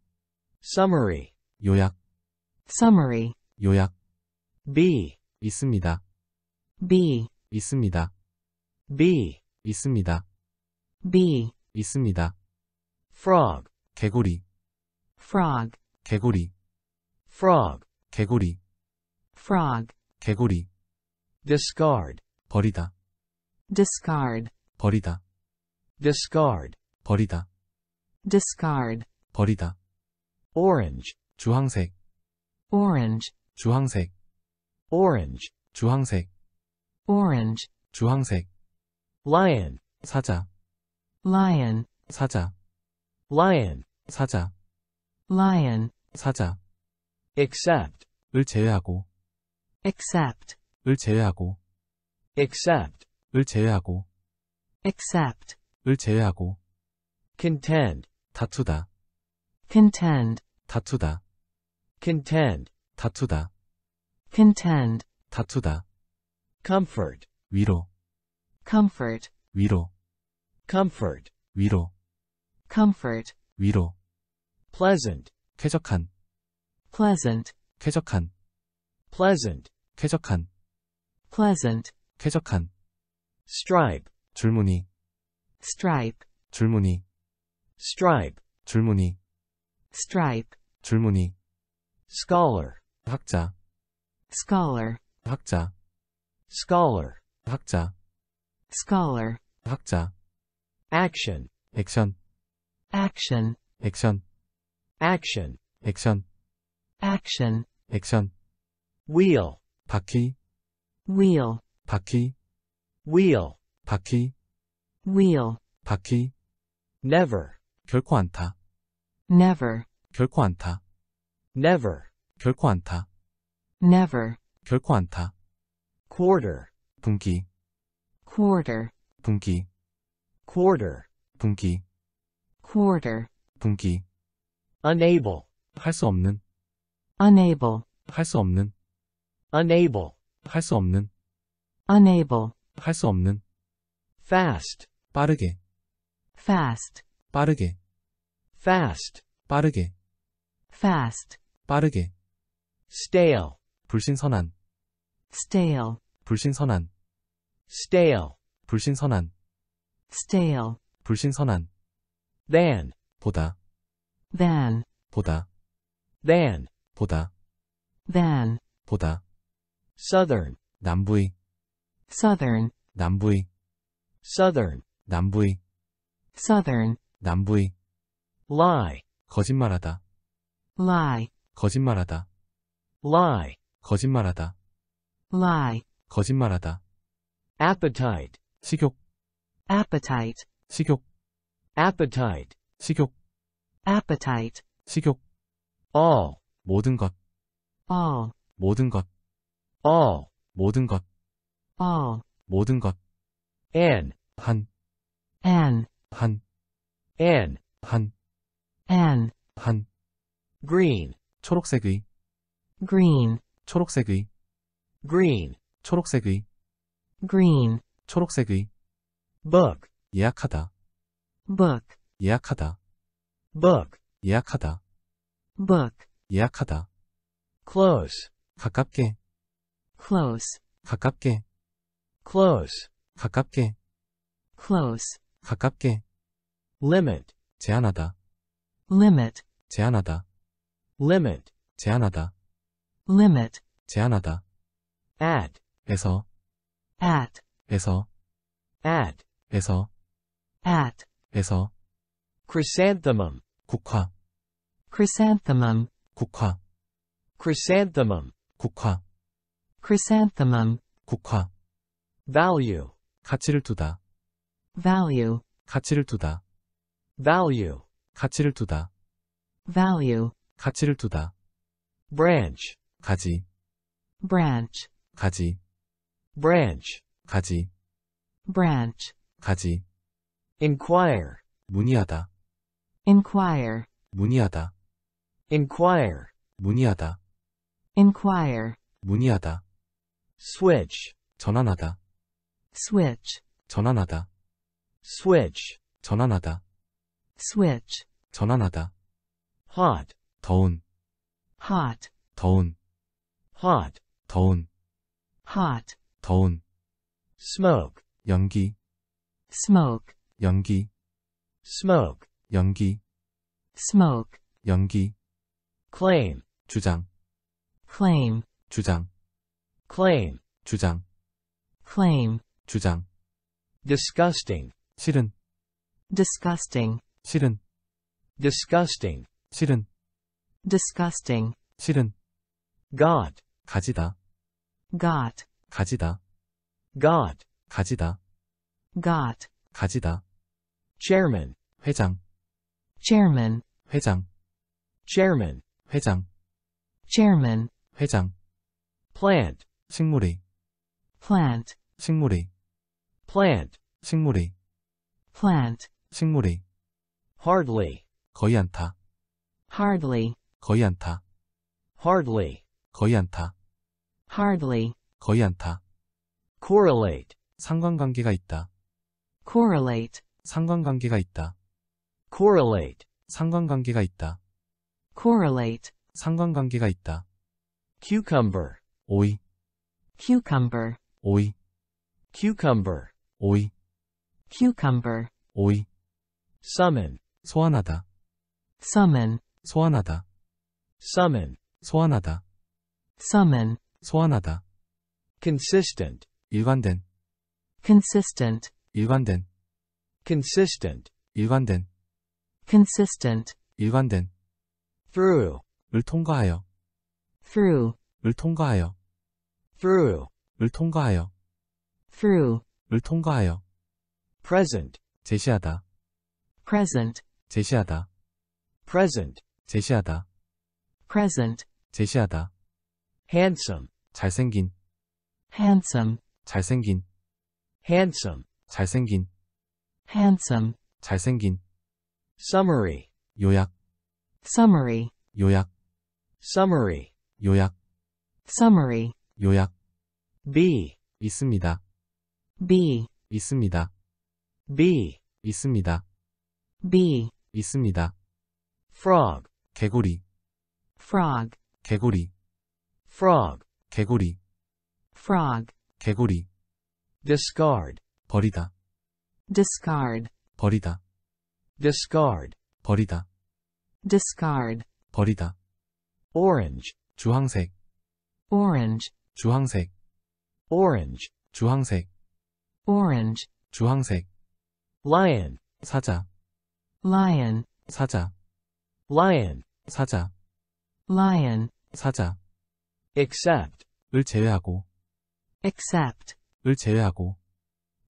summary 요약 summary 요약 b 있습니다 b 있습니다 b 있습니다 b 있습니다 frog 개구리 frog 개구리 frog 개구리 frog 개구리 discard 버리다 discard 버리다 discard 버리다 discard 버리다 orange 주황색 orange 주황색 orange 주황색 orange 주황색 lion 사자 lion 사자 lion 사자 lion 사자 except 을 제외하고 except 을 제외하고 except 을 제외하고 except 을 제외하고 contend 다투다 contend 다투다 contend 다투다 contend 다투다 comfort 위로 comfort 위로 comfort 위로 comfort 위로 pleasant 쾌적한 pleasant 쾌적한 pleasant 쾌적한 pleasant 쾌적한 stripe 줄무늬 stripe 줄무늬 stripe 줄무늬 stripe 줄무늬 scholar 학자 scholar 학자 scholar 학자 scholar 학자 action 액션 action 액션 action 액션 action 액션 wheel 바퀴 wheel 바퀴 wheel 바퀴 wheel 바퀴 never 결코 안타 never 결코 안타 never 결코 안타 never 결코 안타 quarter 분기 quarter 분기 quarter 분기 quarter 분기 unable 할 없는 unable, 할수 없는 unable, 할수 없는 unable, 할수 없는 fast, 빠르게 fast, 빠르게 fast, 빠르게 fast, 빠르게 stale, 불신선한 stale, 불신선한 stale, 불신선한 stale, 불신선한 than, 보다 than, 보다 than, 보다 than 보다 southern 남부의 southern 남부의 southern 남부의 southern 남부의 lie 거짓말하다 lie 거짓말하다 lie 거짓말하다 lie 거짓말하다 appetite 식욕 appetite 식욕 appetite 식욕 appetite 식욕 all 모든 것 all 모든 것 all 모든 것 all 모든 것 an 한 an 한 an 한 an 한 green 초록색의 green 초록색의 green 초록색의 green 초록색의 book 예약하다 book 예약하다 book 예약하다 book 예약하다. close, 가깝게, close, 가깝게, close, 가깝게, close, 가깝게, limit, 제한하다, limit, 제한하다, limit, 제한하다, limit, 제한하다, at, 에서, at, 에서, at, 에서, at, 에서, chrysanthemum, 국화, chrysanthemum, 국화 chrysanthemum 국화 chrysanthemum 국화 value 가치를 두다 value 가치를 두다 value 가치를 두다 value 가치를 두다 branch 가지 branch 가지 branch 가지 branch 가지 inquire 문의하다 inquire 문의하다 inquire 문의하다 inquire 문의하다 switch 전환하다 switch 전환하다 switch 전환하다 switch 전환하다 hot 더운 hot 더운 hot 더운 hot 더운 smoke 연기 smoke 연기 smoke 연기 smoke 연기 claim 주장 claim 주장 claim 주장 claim 주장 disgusting 싫은 disgusting 싫은 disgusting 싫은 disgusting 싫은 god 가지다 god 가지다 god 가지다 god 가지다 chairman 회장 chairman 회장 chairman 회장 chairman 회장 plant 식물이 plant 식물이 plant 식물이 plant 식물이 hardly 거의 않다 hardly 거의 않다 hardly 거의 않다 hardly 거의 않다 correlate 상관관계가 있다 correlate 상관관계가 있다 correlate 상관관계가 있다 correlate 상관관계가 있다. cucumber 오이 cucumber 오이 cucumber 오이 cucumber 오이 summon 소환하다 summon 소환하다 summon 소환하다 summon 소환하다 consistent 일관된 consistent 일관된 consistent 일관된 consistent 일관된 through을 통과하여 through을 통과하여 through을 통과하여 through을 통과하여 present 제시하다 present 제시하다 present 제시하다 present 제시하다 handsome 잘생긴 handsome 잘생긴 handsome 잘생긴 handsome 잘생긴 summary 요약 summary 요약 summary 요약 summary 요약 B 있습니다 B 있습니다 B 있습니다 B 있습니다 frog 개구리 frog 개구리 frog 개구리 frog 개구리 discard 버리다 discard 버리다 discard 버리다 discard 버리다 orange 주황색 orange 주황색 orange 주황색 orange 주황색 lion 사자 lion 사자 lion 사자 lion 사자 except 을 제외하고 except 을 제외하고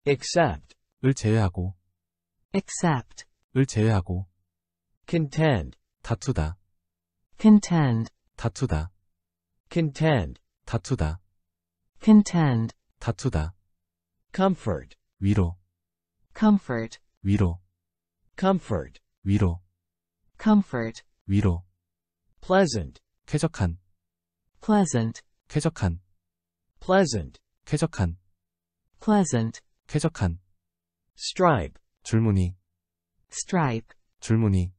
except 을 제외하고 except 을 제외하고 contend 다투다 contend 다투다 contend 다투다 contend 다투다 comfort 위로 comfort 위로 comfort 위로 comfort 위로 pleasant 쾌적한 pleasant 쾌적한 pleasant 쾌적한 pleasant 쾌적한 stripe 줄무늬 stripe 줄무늬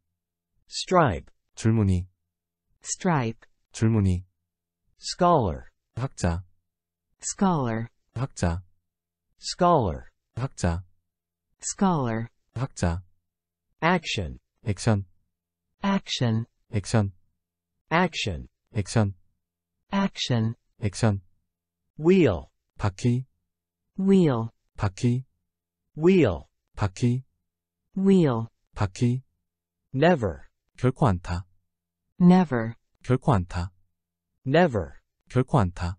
stripe 줄무늬 stripe 줄무늬 scholar 학자 scholar 학자 scholar 학자 scholar 학자 action 액션 action 액션 action 액션 action 액션 wheel 바퀴 wheel 바퀴 wheel 바퀴 wheel 바퀴 never 결코 않다. never 결코 않다. never 결코 않다.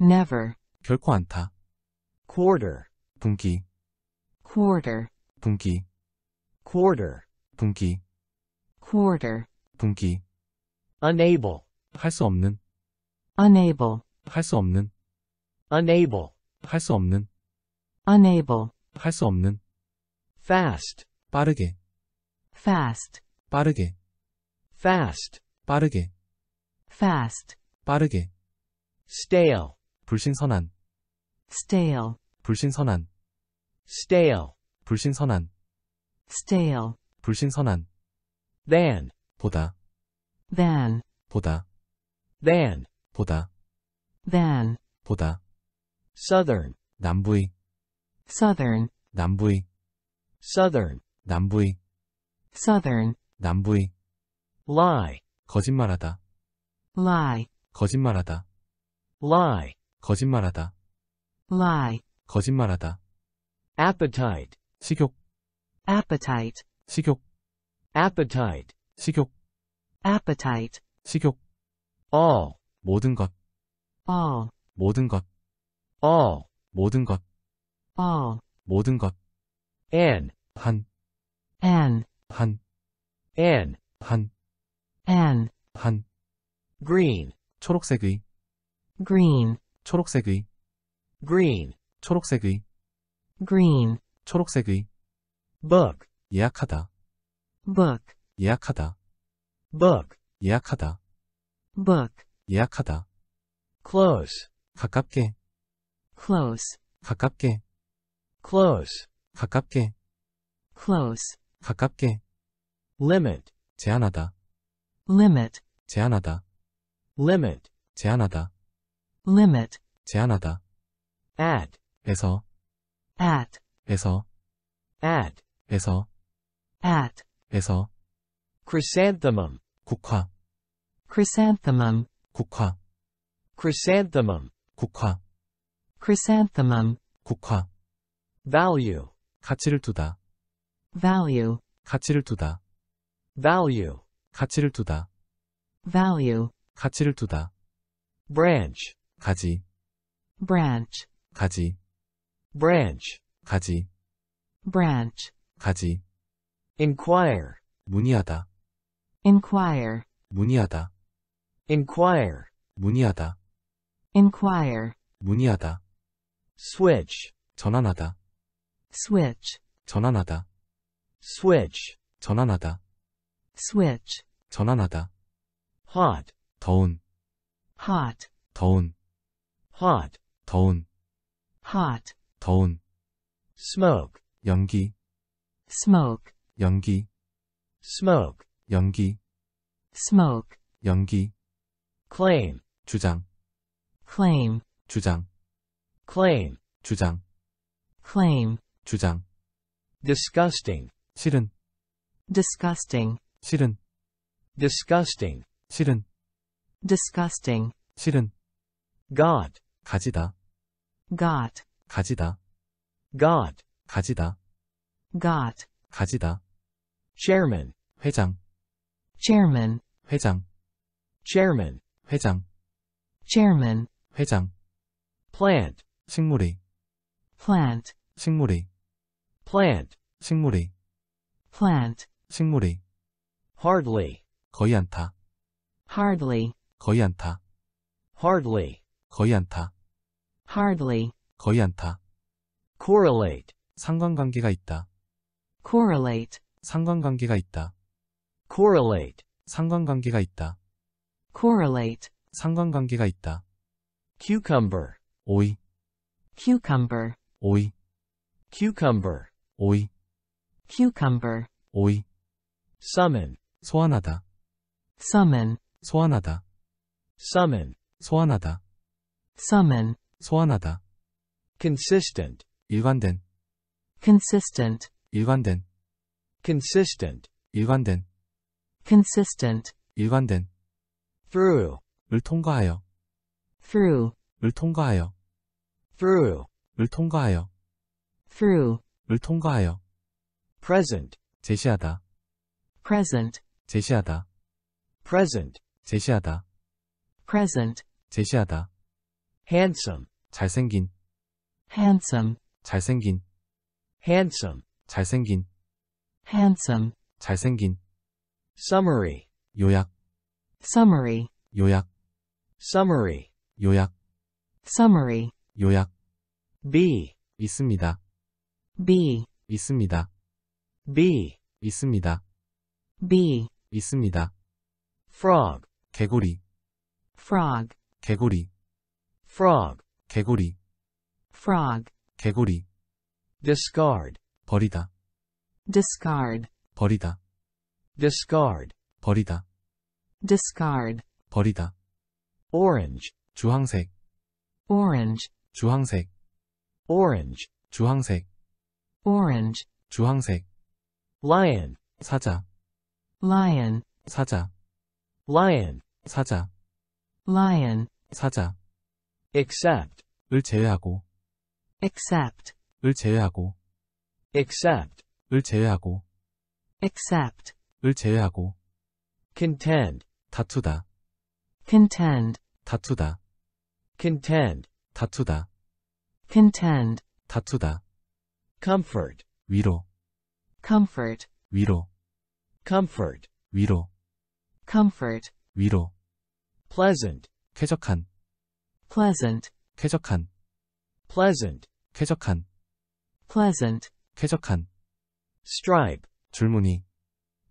never 결코 않다. quarter 분기 quarter 분기 quarter 분기 quarter 분기 unable 할 수 없는 unable 할 수 없는 unable 할 수 없는 unable 할 수 없는 fast 빠르게 fast 빠르게 fast, 빠르게, fast, 빠르게, stale, 불신선한, stale, 불신선한, stale, 불신선한, stale, 불신선한, than, 보다, than, 보다, than, 보다, than, 보다, southern, 남부의, southern, 남부의, southern, 남부의, southern, 남부의, lie 거짓말하다 lie 거짓말하다 lie 거짓말하다 lie 거짓말하다 appetite 식욕 appetite 식욕 appetite 식욕 appetite 식욕 all 모든 것 all 모든 것 all 모든 것 all 모든 것 an 한 an 한 an 한 an 한 green 초록색의 green 초록색의 green 초록색의 green 초록색의 book 예약하다 book 예약하다 book 예약하다 book 예약하다 close 가깝게 close 가깝게 close 가깝게 close 가깝게 limit 제한하다 limit 제한하다 limit 제한하다 limit 제한하다 at 에서 at 에서 at 에서 at 에서 chrysanthemum 국화 chrysanthemum 국화 chrysanthemum 국화 chrysanthemum 국화 value 가치를 두다 value 가치를 두다 value 가치를 두다. value. 가치를 두다. branch. 가지. branch. 가지. branch. 가지. branch. 가지. inquire. 문의하다. inquire. 문의하다. inquire. 문의하다. inquire. 문의하다. switch. 전환하다. switch. 전환하다. switch. 전환하다. switch, 전환하다, hot, 더운, hot, 더운, hot, 더운, hot, 더운, smoke, 연기, smoke, 연기, smoke, 연기, smoke, 연기, claim, 주장, claim, 주장, claim, 주장, claim, 주장, disgusting, 싫은, disgusting, 싫은 disgusting 싫은 disgusting 싫은 God 가지다 God 가지다 God 가지다 God 가지다 chairman 회장 chairman 회장 chairman 회장 chairman 회장 plant 식물이 plant 식물이 plant 식물이 plant 식물이 hardly 거의 안타. hardly 거의 안타. hardly 거의 안타. hardly 거의 안타. correlate 상관관계가 있다 correlate 상관관계가 있다 correlate 상관관계가 있다 correlate 상관관계가 있다 cucumber 오이 cucumber 오이 cucumber 오이 cucumber 오이 summon 소환하다. summon 소환하다. summon 소환하다. summon 소환하다. consistent 일관된 consistent 일관된 consistent 일관된 consistent 일관된 through 을 통과하여 through 을 통과하여 through 을 통과하여 through 을 통과하여 present 제시하다 present 제시하다. present 제시하다. present 제시하다. handsome 잘생긴. handsome 잘생긴. handsome 잘생긴. handsome 잘생긴. summary 요약. summary 요약. summary 요약. summary 요약. be 있습니다. be 있습니다. be 있습니다. b 있습니다. frog 개구리 frog 개구리 frog 개구리 frog 개구리 discard 버리다 discard 버리다 discard 버리다 discard 버리다 orange 주황색 orange 주황색 orange 주황색 orange 주황색 lion 사자 lion 사자 lion 사자 lion 사자 except 을 제외하고 except 을 제외하고 except 을 제외하고 except 을 제외하고 contend 다투다 contend 다투다 contend 다투다 contend 다투다 comfort 위로 comfort 위로 comfort 위로 comfort 위로 pleasant 쾌적한 pleasant 쾌적한 pleasant 쾌적한 pleasant 쾌적한 stripe 줄무늬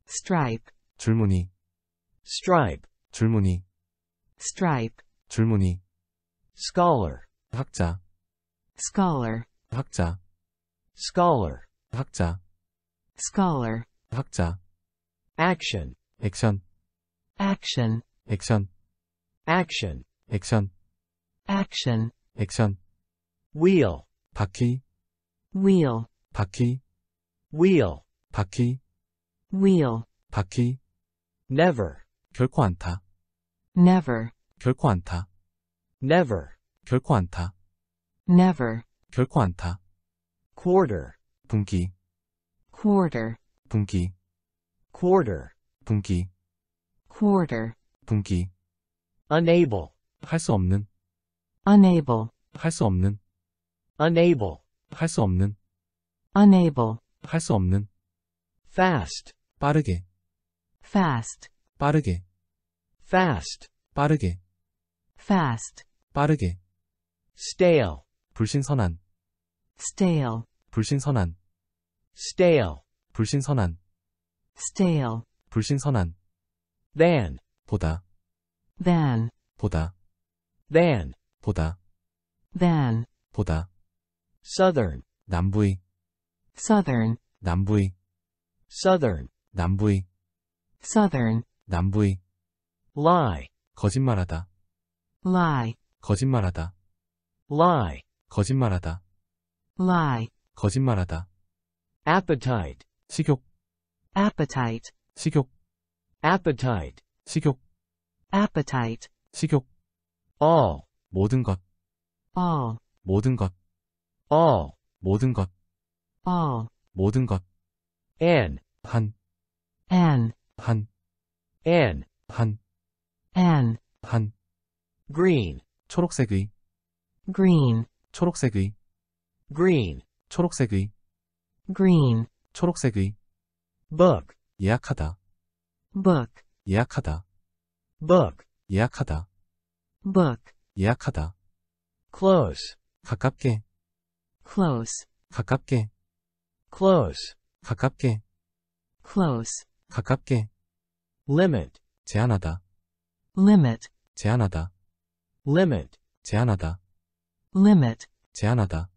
stripe 줄무늬 stripe 줄무늬 stripe 줄무늬 scholar 학자 scholar 학자 scholar 학자 scholar 학자 action action action action action action action action wheel 바퀴 wheel 바퀴 wheel 바퀴 wheel 바퀴 never 결코 안타 never 결코 안타 never 결코 안타 never 결코 안타 quarter 분기 quarter 분기 quarter 분기 quarter 분기 unable 할 수 없는 unable 할 수 없는 unable 할 수 없는 unable 할 수 없는 fast 빠르게 fast 빠르게 fast 빠르게 fast 빠르게 stale 불신선한 stale 불신선한 stale 불신선한 stale 불신선한 than 보다 than 보다 than 보다 than 보다 southern 남부의 southern 남부의 southern 남부의 southern 남부의 lie 거짓말하다 lie 거짓말하다 lie 거짓말하다 lie 거짓말하다 appetite 식욕 appetite 식욕 appetite 식욕 appetite 식욕 all 모든 것 all 모든 것 all 모든 것 all 모든 것 an 한 an 한 an 한 an 한 green 초록색의 green 초록색의 green 초록색의 green 초록색의 book 예약하다 book 예약하다 book 예약하다 book 예약하다 close 가깝게 close 가깝게 close 가깝게 close 가깝게 limit 제한하다 limit 제한하다 limit 제한하다 limit 제한하다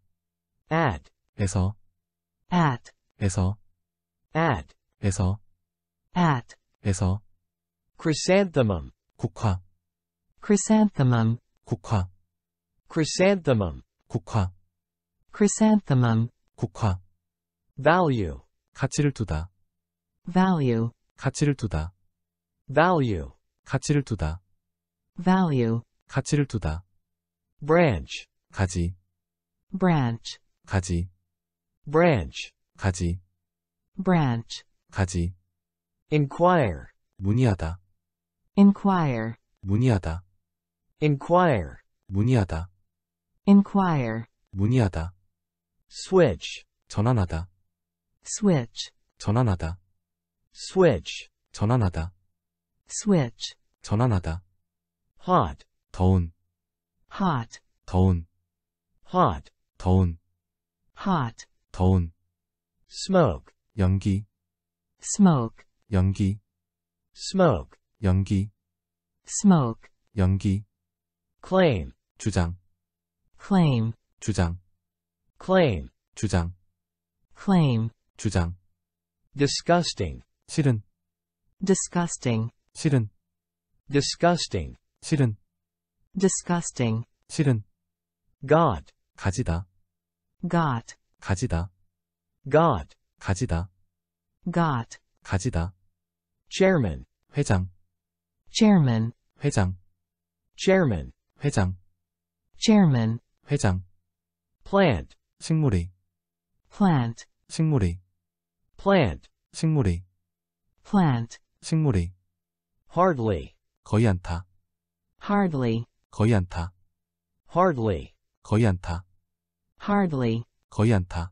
at 에서 at 에서 at 에서 at 에서 chrysanthemum 국화 chrysanthemum 국화 chrysanthemum 국화 chrysanthemum 국화 value 가치를 두다 value 가치를 두다 value 가치를 두다 value 가치를 두다 branch 가지 branch 가지 branch 가지 branch 가지 inquire 문의하다 inquire 문의하다 inquire 문의하다 inquire 문의하다 switch 전환하다 switch 전환하다 switch 전환하다 switch 전환하다 hot 더운 hot 더운 hot 더운 hot 더운 smoke 연기 smoke, 연기 smoke, 연기 smoke, 연기 claim, 주장 claim, 주장 claim, 주장 claim, 주장 disgusting, 싫은 disgusting, 싫은 disgusting, 싫은 disgusting, 싫은 god, 가지다 got, 가지다 got, 가지다 got 가지다 chairman 회장 chairman 회장 chairman 회장 chairman 회장 plant 식물이 plant 식물이 plant 식물이 plant 식물이 hardly 거의 안타. hardly 거의 안타. hardly 거의 안타. hardly 거의 않다